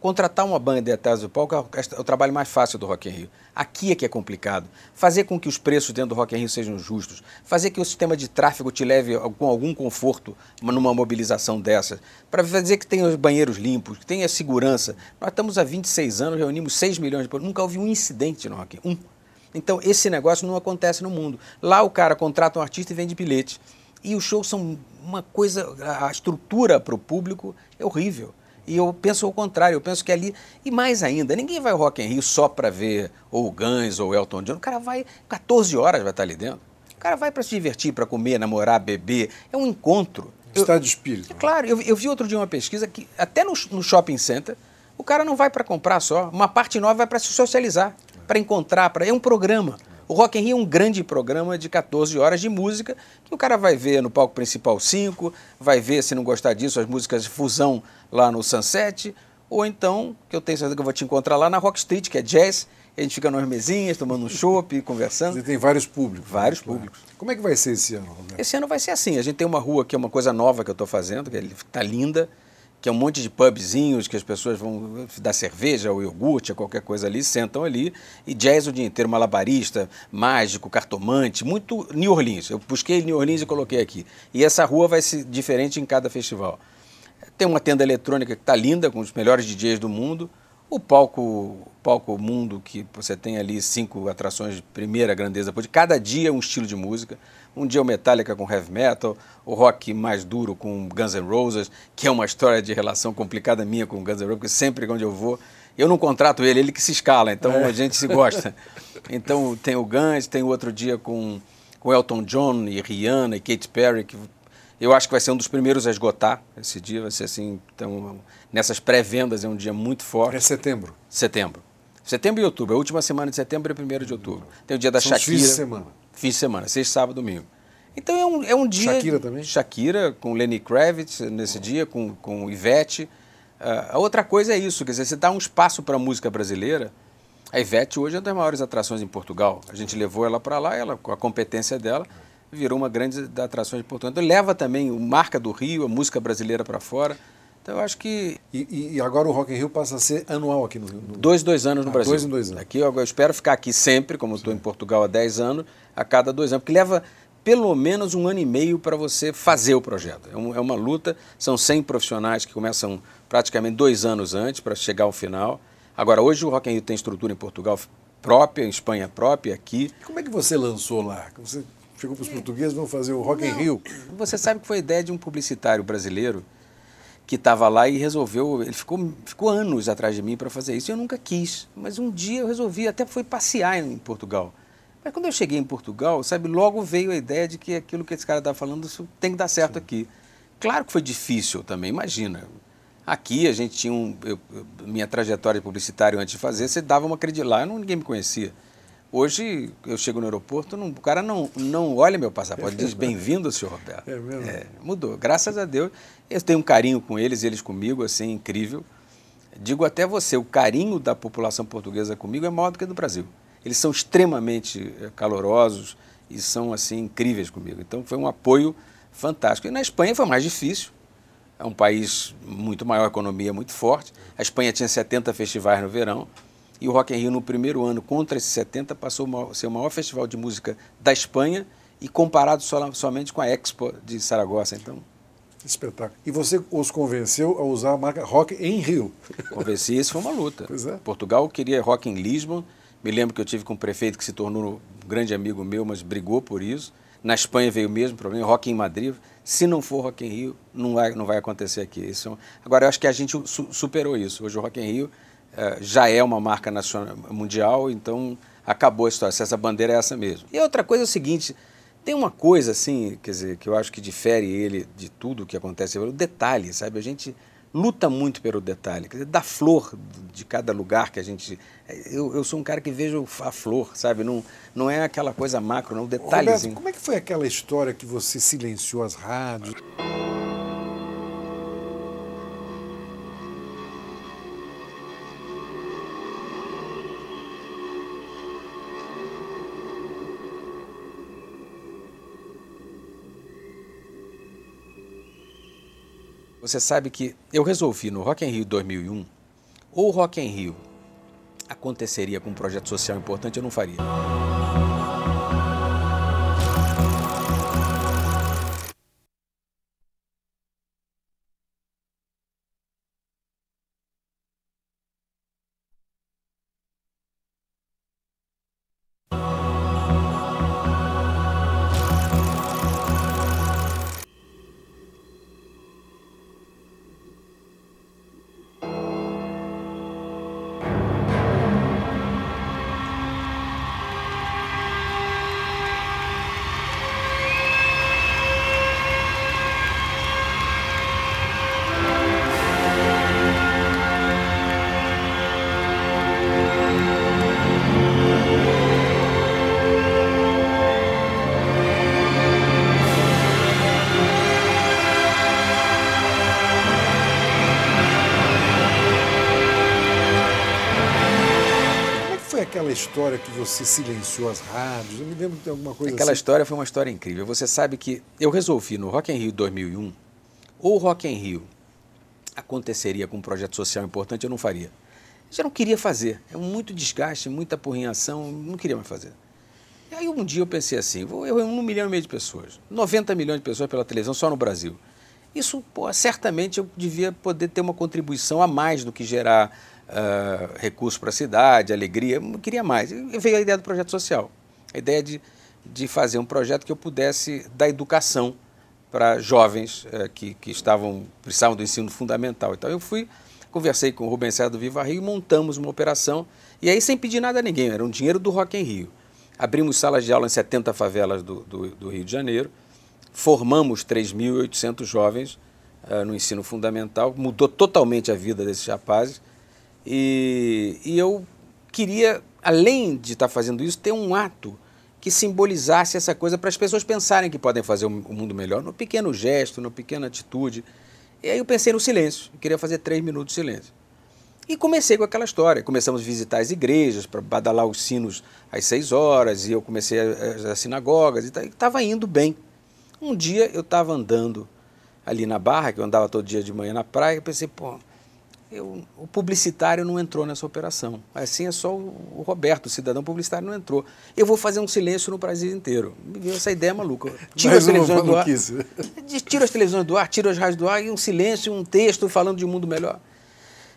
Contratar uma banda e atrás do palco é, é o trabalho mais fácil do Rock in Rio. Aqui é que é complicado. Fazer com que os preços dentro do Rock in Rio sejam justos, fazer que o sistema de tráfego te leve com algum conforto numa mobilização dessa, para fazer que tenha os banheiros limpos, que tenha segurança. Nós estamos há 26 anos, reunimos 6 milhões de pessoas, nunca houve um incidente no Rock in Rio, um. Então esse negócio não acontece no mundo. Lá o cara contrata um artista e vende bilhete. E os shows são uma coisa, a estrutura para o público é horrível. E eu penso o contrário, eu penso que ali, e mais ainda, ninguém vai ao Rock in Rio só para ver ou Guns ou Elton John, o cara vai 14 horas vai estar tá ali dentro. O cara vai para se divertir, para comer, namorar, beber, é um encontro. Estado de espírito. É claro, eu, eu, vi outro dia uma pesquisa que até no, no shopping center, o cara não vai para comprar só, uma parte nova vai para se socializar para encontrar, para é um programa. O Rock in Rio é um grande programa de 14 horas de música, que o cara vai ver no palco principal 5, vai ver, se não gostar disso, as músicas de fusão lá no Sunset, ou então, que eu tenho certeza que eu vou te encontrar lá na Rock Street, que é jazz, a gente fica nas mesinhas, tomando um chope, conversando. Você tem vários públicos. Né? Vários públicos. Como é que vai ser esse ano, Roberto? Esse ano vai ser assim. A gente tem uma rua que é uma coisa nova que eu estou fazendo, que está linda que é um monte de pubzinhos que as pessoas vão dar cerveja ou iogurte, qualquer coisa ali, sentam ali e jazz o dia inteiro, malabarista, mágico, cartomante, muito New Orleans. Eu busquei New Orleans e coloquei aqui. E essa rua vai ser diferente em cada festival. Tem uma tenda eletrônica que está linda, com os melhores DJs do mundo. O palco, palco mundo, que você tem ali cinco atrações de primeira grandeza, cada dia é um estilo de música um dia o Metallica com heavy metal, o rock mais duro com Guns N' Roses, que é uma história de relação complicada minha com Guns N' Roses, porque sempre onde eu vou, eu não contrato ele, ele que se escala, então é. a gente se gosta. Então tem o Guns, tem o outro dia com, com Elton John e Rihanna e Katy Perry, que eu acho que vai ser um dos primeiros a esgotar esse dia, vai ser assim, então, nessas pré-vendas é um dia muito forte. É setembro. Setembro. Setembro e outubro, a última semana de setembro e o primeiro de outubro. Tem o dia da São Shakira. de semana fim de semana, sexta, sábado, domingo. Então é um, é um dia. Shakira também? Shakira, com Lenny Kravitz nesse dia, com, com Ivete. Uh, a outra coisa é isso, quer dizer, você dá um espaço para a música brasileira. A Ivete hoje é uma das maiores atrações em Portugal. A gente levou ela para lá, ela, com a competência dela, virou uma grande atração de Portugal. Então leva também o marca do Rio, a música brasileira para fora. Então eu acho que. E, e, agora o Rock in Rio passa a ser anual aqui no Rio? No... Dois, dois anos no ah, Brasil. Dois em dois anos. Aqui eu, espero ficar aqui sempre, como estou em Portugal há 10 anos, a cada dois anos, porque leva pelo menos um ano e meio para você fazer o projeto. É, um, é, uma luta, são 100 profissionais que começam praticamente dois anos antes para chegar ao final. Agora, hoje o Rock in Rio tem estrutura em Portugal própria, em Espanha própria, aqui. Como é que você lançou lá? Você chegou para os é. portugueses, vão fazer o Rock in Rio? Você sabe que foi ideia de um publicitário brasileiro que estava lá e resolveu. Ele ficou, ficou anos atrás de mim para fazer isso e eu nunca quis. Mas um dia eu resolvi, até foi passear em Portugal. Mas quando eu cheguei em Portugal, sabe, logo veio a ideia de que aquilo que esse cara estava tá falando tem que dar certo Sim. aqui. Claro que foi difícil também, imagina. Aqui a gente tinha um, eu, minha trajetória publicitária antes de fazer, você dava uma credibilidade, lá, não, ninguém me conhecia. Hoje eu chego no aeroporto, não, o cara não, não olha meu passaporte, diz bem-vindo, senhor Roberto. É mesmo? É, mudou. Graças a Deus, eu tenho um carinho com eles, eles comigo, assim, incrível. Digo até você, o carinho da população portuguesa comigo é maior do que do Brasil. Eles são extremamente eh, calorosos e são, assim, incríveis comigo. Então foi um apoio fantástico. E na Espanha foi mais difícil, é um país muito maior, economia é muito forte. A Espanha tinha 70 festivais no verão. E o Rock in Rio, no primeiro ano, contra esses 70, passou a ser o maior festival de música da Espanha e comparado so, somente com a Expo de Saragossa. Então, Espetáculo. E você os convenceu a usar a marca Rock em Rio. Convenci, isso foi uma luta. É. Portugal queria Rock em Lisbon. Me lembro que eu tive com um prefeito que se tornou um grande amigo meu, mas brigou por isso. Na Espanha veio o mesmo problema, Rock em Madrid. Se não for Rock em Rio, não vai, não vai acontecer aqui. Isso é um... Agora, eu acho que a gente su superou isso. Hoje o Rock em Rio é, já é uma marca nacional, mundial, então acabou a história, se essa bandeira é essa mesmo. E outra coisa é o seguinte, tem uma coisa assim, quer dizer, que eu acho que difere ele de tudo que acontece, o detalhe, sabe? A gente luta muito pelo detalhe, quer dizer, da flor de cada lugar que a gente... Eu, eu sou um cara que vejo a flor, sabe? Não, não é aquela coisa macro, não, o detalhezinho. Roberto, como é que foi aquela história que você silenciou as rádios? Você sabe que eu resolvi no Rock in Rio 2001, ou Rock in Rio aconteceria com um projeto social importante, eu não faria. aquela história que você silenciou as rádios? Eu me lembro de alguma coisa Aquela assim. história foi uma história incrível. Você sabe que eu resolvi no Rock in Rio 2001, ou Rock in Rio aconteceria com um projeto social importante, eu não faria. Eu já não queria fazer. É muito desgaste, muita porrinhação, não queria mais fazer. E aí um dia eu pensei assim, vou eu um milhão e meio de pessoas, 90 milhões de pessoas pela televisão só no Brasil. Isso, pô, certamente eu devia poder ter uma contribuição a mais do que gerar uh, ah, recursos para a cidade, alegria, queria mais. E veio a ideia do projeto social, a ideia de, de fazer um projeto que eu pudesse dar educação para jovens uh, que, que estavam precisavam do ensino fundamental. Então eu fui, conversei com o Rubens Serra do Viva Rio, montamos uma operação, e aí sem pedir nada a ninguém, era um dinheiro do Rock em Rio. Abrimos salas de aula em 70 favelas do, do, do Rio de Janeiro, formamos 3.800 jovens uh, no ensino fundamental, mudou totalmente a vida desses rapazes. E, e eu queria, além de estar tá fazendo isso, ter um ato que simbolizasse essa coisa para as pessoas pensarem que podem fazer o mundo melhor, no pequeno gesto, no pequena atitude. E aí eu pensei no silêncio, eu queria fazer três minutos de silêncio. E comecei com aquela história. Começamos a visitar as igrejas para badalar os sinos às seis horas, e eu comecei as sinagogas, e tá, estava indo bem. Um dia eu estava andando ali na Barra, que eu andava todo dia de manhã na praia, e pensei, pô, eu, o publicitário não entrou nessa operação. Assim é só o, Roberto, o cidadão publicitário, não entrou. Eu vou fazer um silêncio no Brasil inteiro. Me essa ideia maluca. Tira as televisões do ar. tira as televisões do ar, tira as rádios do ar e um silêncio, um texto falando de um mundo melhor.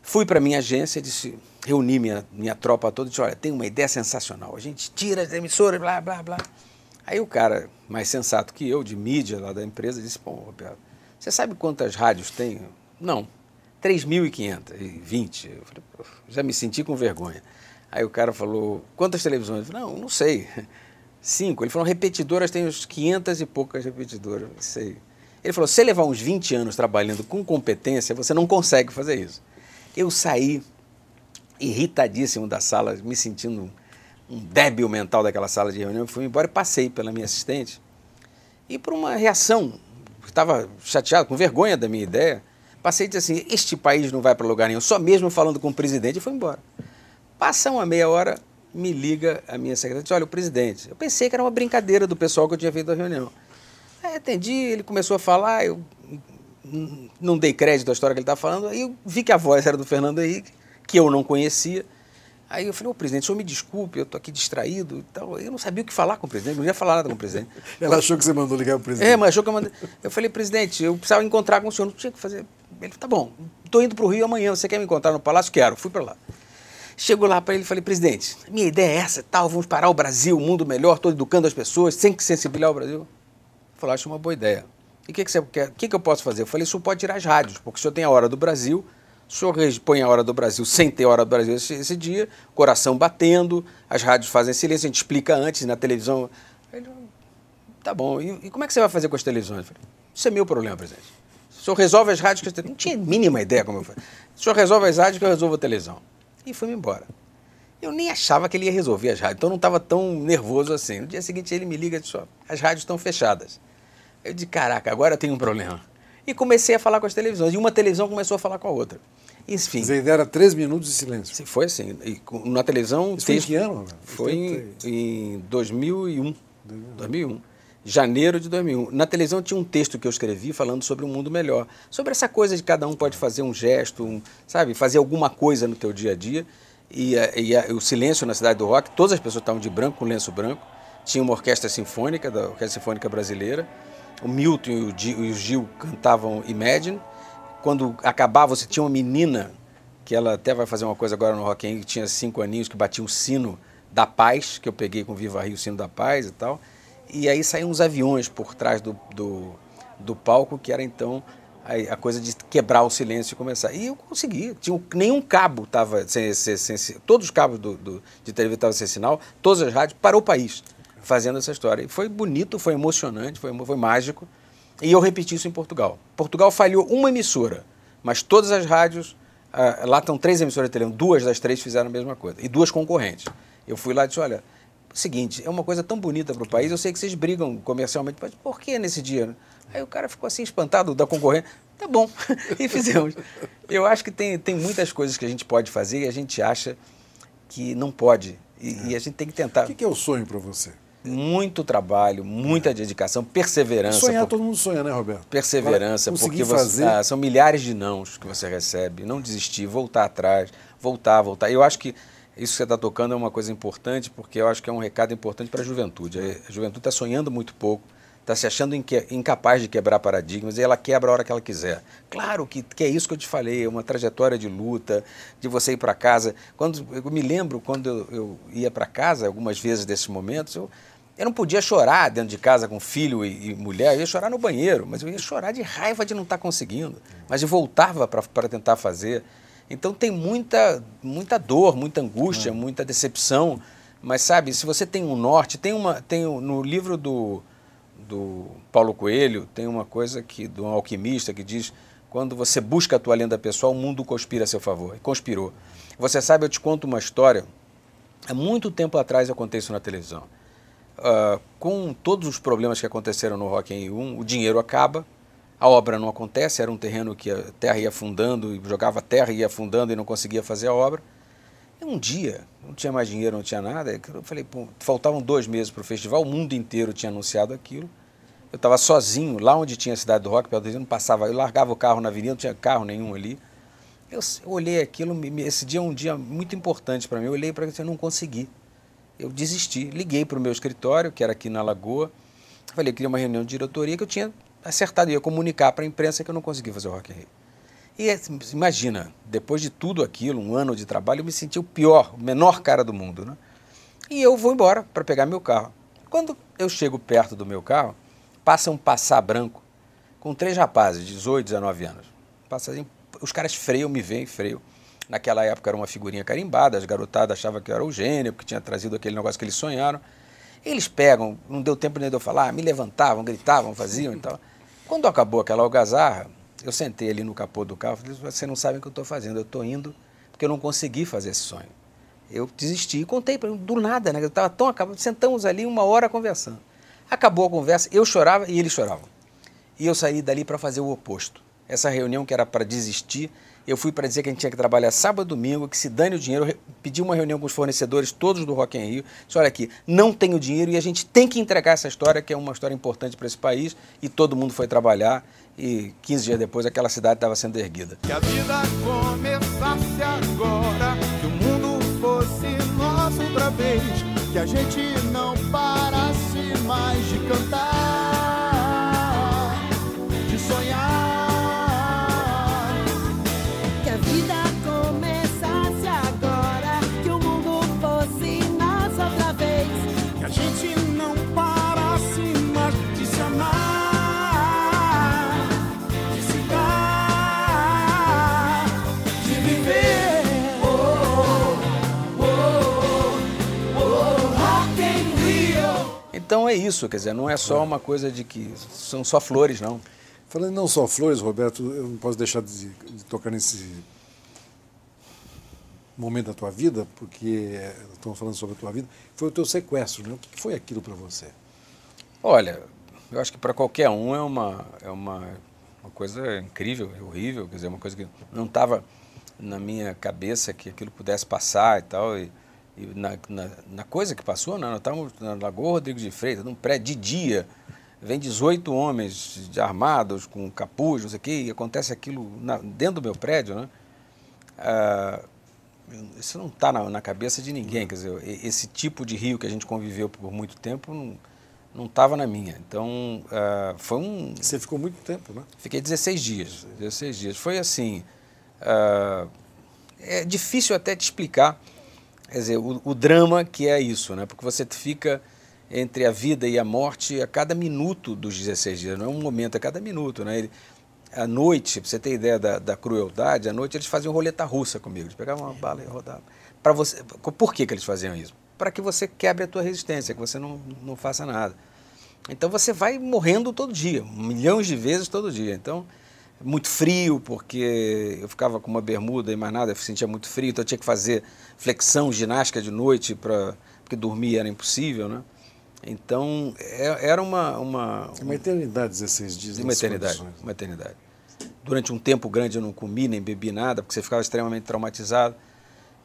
Fui para minha agência, disse, reuni minha, minha tropa toda e disse: olha, tem uma ideia sensacional. A gente tira as emissoras, blá, blá, blá. Aí o cara mais sensato que eu, de mídia lá da empresa, disse: bom, Roberto, você sabe quantas rádios tem? Não. 3.520. Eu já me senti com vergonha. Aí o cara falou, quantas televisões? Eu falei, não, não sei. Cinco. Ele falou, repetidoras tem uns 500 e poucas repetidoras. Não sei. Ele falou, se levar uns 20 anos trabalhando com competência, você não consegue fazer isso. Eu saí irritadíssimo da sala, me sentindo um débil mental daquela sala de reunião. Eu fui embora e passei pela minha assistente. E por uma reação, estava chateado, com vergonha da minha ideia, Passei e disse assim: este país não vai para lugar nenhum, só mesmo falando com o presidente, e foi embora. Passa uma meia hora, me liga a minha secretária e diz: olha, o presidente. Eu pensei que era uma brincadeira do pessoal que eu tinha feito da reunião. Aí atendi, ele começou a falar, eu não dei crédito à história que ele estava falando, aí eu vi que a voz era do Fernando Henrique, que eu não conhecia. Aí eu falei, ô oh, presidente, o senhor me desculpe, eu estou aqui distraído e tal. Eu não sabia o que falar com o presidente, não ia falar nada com o presidente. Ela eu... achou que você mandou ligar para o presidente. É, mas achou que eu mandei. Eu falei, presidente, eu precisava encontrar com o senhor, não tinha que fazer. Ele falou, tá bom, estou indo para o Rio amanhã, você quer me encontrar no palácio? Quero, fui para lá. Chegou lá para ele e falei, presidente, minha ideia é essa, tal, vamos parar o Brasil, o mundo melhor, estou educando as pessoas, sem que sensibilizar o Brasil. Falou, acho uma boa ideia. E o que, que você quer? O que, que eu posso fazer? Eu falei, o senhor pode tirar as rádios, porque o senhor tem a hora do Brasil, o senhor põe a hora do Brasil sem ter a hora do Brasil esse, esse, dia, coração batendo, as rádios fazem silêncio, a gente explica antes na televisão. Ele, tá bom, e, e, como é que você vai fazer com as televisões? Falei, isso é meu problema, presidente. O senhor resolve as rádios que eu Não tinha mínima ideia como eu falei. O senhor resolve as rádios que eu resolvo a televisão. E foi-me embora. Eu nem achava que ele ia resolver as rádios, então não estava tão nervoso assim. No dia seguinte ele me liga e diz: as rádios estão fechadas. Eu disse: caraca, agora eu tenho um problema e comecei a falar com as televisões. E uma televisão começou a falar com a outra. Enfim. Mas a era três minutos de silêncio. Sim, foi assim. E na televisão. Isso texto, foi em que ano? Foi em, em 2001. 2001. 2001 janeiro de 2001. Na televisão tinha um texto que eu escrevi falando sobre um mundo melhor, sobre essa coisa de cada um pode fazer um gesto, um, sabe, fazer alguma coisa no teu dia a dia. E, eh, e, e, eh, o silêncio na cidade do rock, todas as pessoas estavam de branco, com lenço branco. Tinha uma orquestra sinfônica, da Orquestra Sinfônica Brasileira o Milton e o, Gil, cantavam Imagine. Quando acabava, você tinha uma menina, que ela até vai fazer uma coisa agora no Rock in que tinha cinco aninhos, que batia um sino da paz, que eu peguei com Viva Rio, o sino da paz e tal. E aí saíam uns aviões por trás do, do, do palco, que era então a, a, coisa de quebrar o silêncio e começar. E eu consegui. Tinha, nenhum cabo estava sem, sem, sem, Todos os cabos do, do de televisão estavam sem sinal, todas as rádios, parou o país fazendo essa história. E foi bonito, foi emocionante, foi, foi mágico. E eu repeti isso em Portugal. Portugal falhou uma emissora, mas todas as rádios, ah, lá estão três emissoras de televisão, duas das três fizeram a mesma coisa, e duas concorrentes. Eu fui lá e disse: olha, seguinte, é uma coisa tão bonita para o país, eu sei que vocês brigam comercialmente, mas por que nesse dia? Aí o cara ficou assim espantado da concorrência. Tá bom, e fizemos. Eu acho que tem, tem muitas coisas que a gente pode fazer e a gente acha que não pode. E, é. e a gente tem que tentar. O que, que é o sonho para você? muito trabalho, muita é. dedicação, perseverança. Sonhar, por... todo mundo sonha, né, Roberto? Perseverança, Agora, porque você, fazer... ah, são milhares de nãos que você recebe. Não desistir, voltar atrás, voltar, voltar. Eu acho que isso que você está tocando é uma coisa importante, porque eu acho que é um recado importante para a juventude. A juventude está sonhando muito pouco, está se achando inque... incapaz de quebrar paradigmas e ela quebra a hora que ela quiser. Claro que, que é isso que eu te falei, é uma trajetória de luta, de você ir para casa. Quando, eu me lembro quando eu, eu ia para casa, algumas vezes desses momentos, eu eu não podia chorar dentro de casa com filho e, e, mulher, eu ia chorar no banheiro, mas eu ia chorar de raiva de não estar tá conseguindo, mas eu voltava para tentar fazer. Então tem muita, muita dor, muita angústia, é. muita decepção, mas sabe, se você tem um norte, tem uma, tem no livro do, do Paulo Coelho, tem uma coisa que do um alquimista que diz, quando você busca a tua lenda pessoal, o mundo conspira a seu favor, E conspirou. Você sabe, eu te conto uma história, há muito tempo atrás eu contei isso na televisão uh, com todos os problemas que aconteceram no Rock em 1, o dinheiro acaba, a obra não acontece, era um terreno que a terra ia afundando, jogava terra e ia afundando e não conseguia fazer a obra. E um dia, não tinha mais dinheiro, não tinha nada, eu falei, pô, faltavam dois meses para o festival, o mundo inteiro tinha anunciado aquilo. Eu estava sozinho, lá onde tinha a cidade do rock, eu não passava, eu largava o carro na avenida, não tinha carro nenhum ali. Eu, eu olhei aquilo, esse dia é um dia muito importante para mim, eu olhei para que eu não consegui eu desisti. Liguei para o meu escritório, que era aqui na Lagoa, falei, que queria uma reunião de diretoria que eu tinha acertado, ia comunicar para a imprensa que eu não conseguia fazer o Rock in Rio. E imagina, depois de tudo aquilo, um ano de trabalho, eu me senti o pior, o menor cara do mundo, né? E eu vou embora para pegar meu carro. Quando eu chego perto do meu carro, passa um passar branco com três rapazes, 18, 19 anos. Passa, assim, os caras freiam, me veem, freiam. Naquela época era uma figurinha carimbada, as garotadas achavam que eu era o gênio, porque tinha trazido aquele negócio que eles sonharam. Eles pegam, não deu tempo nem de eu falar, me levantavam, gritavam, faziam e tal. Quando acabou aquela algazarra, eu sentei ali no capô do carro e falei, você não sabe o que eu estou fazendo, eu estou indo porque eu não consegui fazer esse sonho. Eu desisti e contei para do nada, né? Eu estava tão acabado, sentamos ali uma hora conversando. Acabou a conversa, eu chorava e eles choravam. E eu saí dali para fazer o oposto. Essa reunião que era para desistir, eu fui para dizer que a gente tinha que trabalhar sábado domingo, que se dane o dinheiro. Eu pedi uma reunião com os fornecedores, todos do Rock in Rio. Disse, olha aqui, não tenho dinheiro e a gente tem que entregar essa história, que é uma história importante para esse país. E todo mundo foi trabalhar e 15 dias depois aquela cidade estava sendo erguida. Que a vida começasse agora, que o mundo fosse nosso outra vez, que a gente não parasse mais de cantar. Então é isso, quer dizer, não é só uma coisa de que são só flores, não. Falando não só flores, Roberto, eu não posso deixar de, de tocar nesse momento da tua vida, porque estamos falando sobre a tua vida, foi o teu sequestro, né? O que foi aquilo para você? Olha, eu acho que para qualquer um é uma é uma, uma coisa incrível, é horrível, quer dizer, uma coisa que não estava na minha cabeça que aquilo pudesse passar e tal. E, na, na, na, coisa que passou, né, nós estávamos na Lagoa Rodrigo de Freitas, num prédio de dia. Vem 18 homens armados, com capuz, não sei o quê, e acontece aquilo na, dentro do meu prédio, né? Ah, isso não está na, na, cabeça de ninguém. Uhum. Quer dizer, esse tipo de rio que a gente conviveu por muito tempo não estava na minha. Então, ah, foi um. Você ficou muito tempo, né? Fiquei 16 dias. 16 dias. Foi assim. Ah, é difícil até te explicar Quer dizer, o, o drama que é isso, né? Porque você fica entre a vida e a morte a cada minuto dos 16 dias, não é um momento, a é cada minuto, né? Ele, à noite, pra você ter ideia da, da, crueldade, à noite eles faziam roleta russa comigo. Eles pegavam uma bala e rodavam. Pra você, por que, que eles faziam isso? Para que você quebre a tua resistência, que você não, não faça nada. Então você vai morrendo todo dia, milhões de vezes todo dia. Então muito frio, porque eu ficava com uma bermuda e mais nada, eu sentia muito frio, então eu tinha que fazer flexão, ginástica de noite, pra, porque dormir era impossível, né? Então, é, era uma, uma... É uma eternidade, 16 dias. Uma eternidade, condições. uma eternidade. Durante um tempo grande eu não comi nem bebi nada, porque você ficava extremamente traumatizado.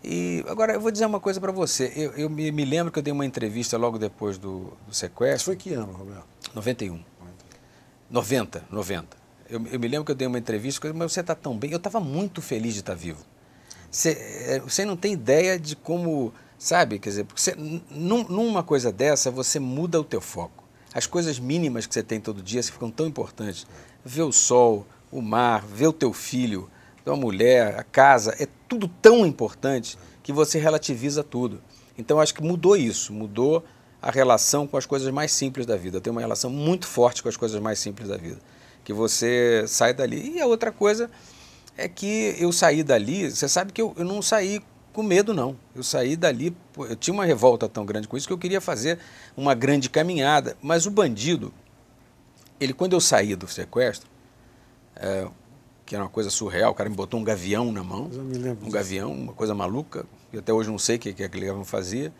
E agora eu vou dizer uma coisa para você. Eu, eu me, me, lembro que eu dei uma entrevista logo depois do, do sequestro. foi que ano, Roberto? 91. 90, 90. Eu, eu me lembro que eu dei uma entrevista, mas você está tão bem. Eu estava muito feliz de estar tá vivo. Você, é, você não tem ideia de como, sabe? Quer dizer, você, num, numa coisa dessa, você muda o teu foco. As coisas mínimas que você tem todo dia que ficam tão importantes. Ver o sol, o mar, ver o teu filho, a mulher, a casa, é tudo tão importante que você relativiza tudo. Então acho que mudou isso, mudou a relação com as coisas mais simples da vida. Eu tenho uma relação muito forte com as coisas mais simples da vida que você sai dali. E a outra coisa é que eu saí dali, você sabe que eu, eu não saí com medo, não. Eu saí dali, eu tinha uma revolta tão grande com isso que eu queria fazer uma grande caminhada. Mas o bandido, ele quando eu saí do sequestro, é, que era uma coisa surreal, o cara me botou um gavião na mão, um gavião, uma coisa maluca, e até hoje não sei o que, que aquele gavião fazia,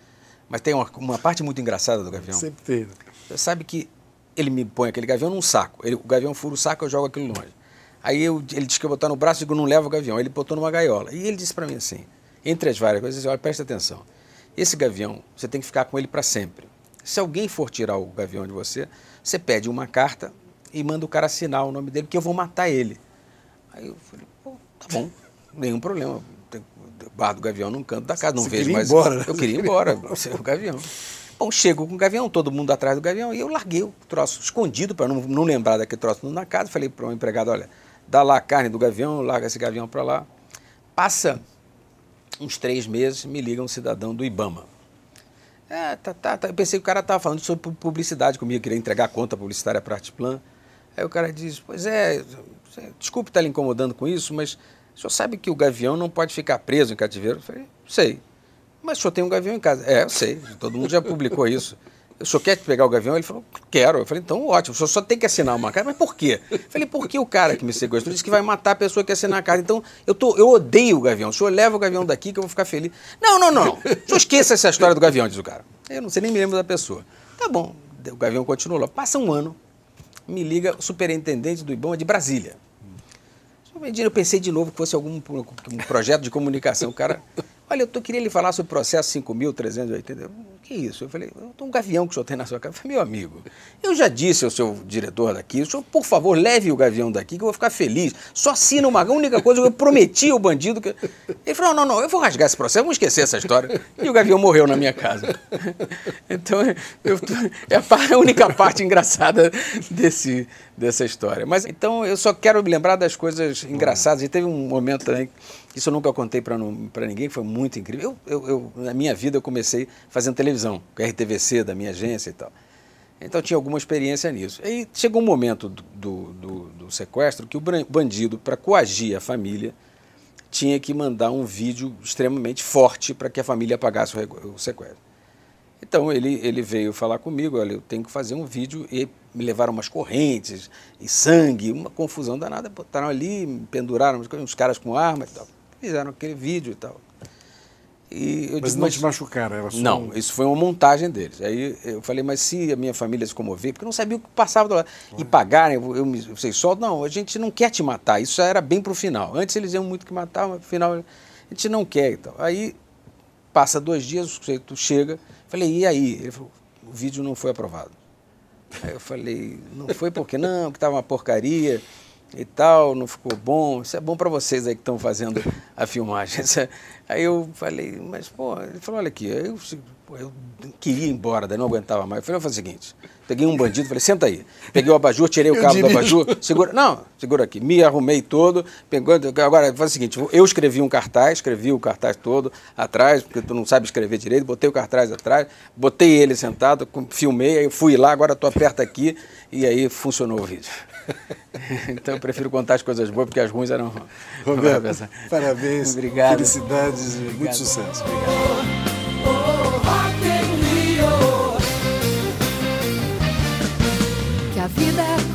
mas tem uma, uma parte muito engraçada do gavião. Sempre teve. Né? Você sabe que ele me põe aquele gavião num saco. Ele, o gavião fura o saco, eu jogo aquilo longe. Aí eu, ele disse que eu botar no braço, eu digo, não leva o gavião. Ele botou numa gaiola. E ele disse para mim assim, entre as várias coisas, olha, presta atenção. Esse gavião, você tem que ficar com ele para sempre. Se alguém for tirar o gavião de você, você pede uma carta e manda o cara assinar o nome dele, porque eu vou matar ele. Aí eu falei, pô, tá bom, nenhum problema. guardo o gavião num canto da casa, não você vejo mais. Embora, né? Eu queria ir embora, o gavião. Bom, chego com o gavião, todo mundo atrás do gavião, e eu larguei o troço escondido para não, não lembrar daquele troço na casa. Falei para o um empregado: olha, dá lá a carne do gavião, larga esse gavião para lá. Passa uns três meses, me liga um cidadão do Ibama. É, tá, tá, tá. Eu pensei que o cara estava falando sobre publicidade comigo, queria entregar a conta publicitária para a Artplan. Aí o cara diz: Pois é, desculpe estar tá lhe incomodando com isso, mas o senhor sabe que o gavião não pode ficar preso em cativeiro? Eu falei: Sei. Mas o senhor tem um gavião em casa. É, eu sei, todo mundo já publicou isso. O senhor quer pegar o gavião? Ele falou, quero. Eu falei, então ótimo, o senhor só tem que assinar uma carta. Mas por quê? Eu falei, porque o cara que me sequestrou disse que vai matar a pessoa que assinar a carta. Então, eu, tô, eu odeio o gavião. O senhor leva o gavião daqui que eu vou ficar feliz. Não, não, não, O senhor esqueça essa história do gavião, diz o cara. Eu não sei nem me lembro da pessoa. Tá bom. O gavião continua lá. Passa um ano, me liga o superintendente do IBAMA de Brasília. Eu pensei de novo que fosse algum um projeto de comunicação. O cara Olha, eu queria lhe falar sobre o processo 5.380. Que isso? Eu falei, eu tô um gavião que o senhor tem na sua casa. Eu falei, meu amigo, eu já disse ao seu diretor daqui, o senhor, por favor, leve o gavião daqui que eu vou ficar feliz. Só assina uma única coisa, eu prometi ao bandido que. Ele falou, não, não, eu vou rasgar esse processo, vamos esquecer essa história. E o gavião morreu na minha casa. Então, eu, é a única parte engraçada desse, dessa história. Mas então, eu só quero me lembrar das coisas engraçadas. E teve um momento também. Né, isso eu nunca contei para ninguém, foi muito incrível. Eu, eu, eu, na minha vida eu comecei fazendo televisão, com a RTVC da minha agência e tal. Então tinha alguma experiência nisso. E chegou um momento do, do, do sequestro que o bandido, para coagir a família, tinha que mandar um vídeo extremamente forte para que a família pagasse o, o sequestro. Então ele, ele veio falar comigo, olha, eu tenho que fazer um vídeo e me levaram umas correntes e sangue, uma confusão danada, botaram ali, penduraram uns caras com arma e tal fizeram aquele vídeo e tal. E mas não te machucaram? Era só não, um... isso foi uma montagem deles. Aí eu falei, mas se a minha família se comover, porque eu não sabia o que passava do lado. E pagarem, eu, eu, eu sei só, não, a gente não quer te matar. Isso era bem pro final. Antes eles iam muito que matar, mas pro final a gente não quer e tal. Aí passa dois dias, o sujeito chega. Falei, e aí? Ele falou, o vídeo não foi aprovado. Aí eu falei, não foi porque não, que estava uma porcaria e tal, não ficou bom. Isso é bom para vocês aí que estão fazendo a filmagem. É, aí eu falei, mas pô, ele falou: olha aqui, eu, eu queria ir embora, daí não aguentava mais. Eu falei: eu vou fazer o seguinte: peguei um bandido, falei: senta aí. Peguei o abajur, tirei o cabo do abajur, segura, não, segura aqui. Me arrumei todo. Pegou, agora, faz o seguinte: eu escrevi um cartaz, escrevi o cartaz todo atrás, porque tu não sabe escrever direito, botei o cartaz atrás, botei ele sentado, filmei, aí fui lá, agora tu aperta aqui, e aí funcionou o vídeo. então eu prefiro contar as coisas boas, porque as ruins eram. Roberto, parabéns. Obrigado. Felicidades muito sucesso. Obrigado. Que a vida é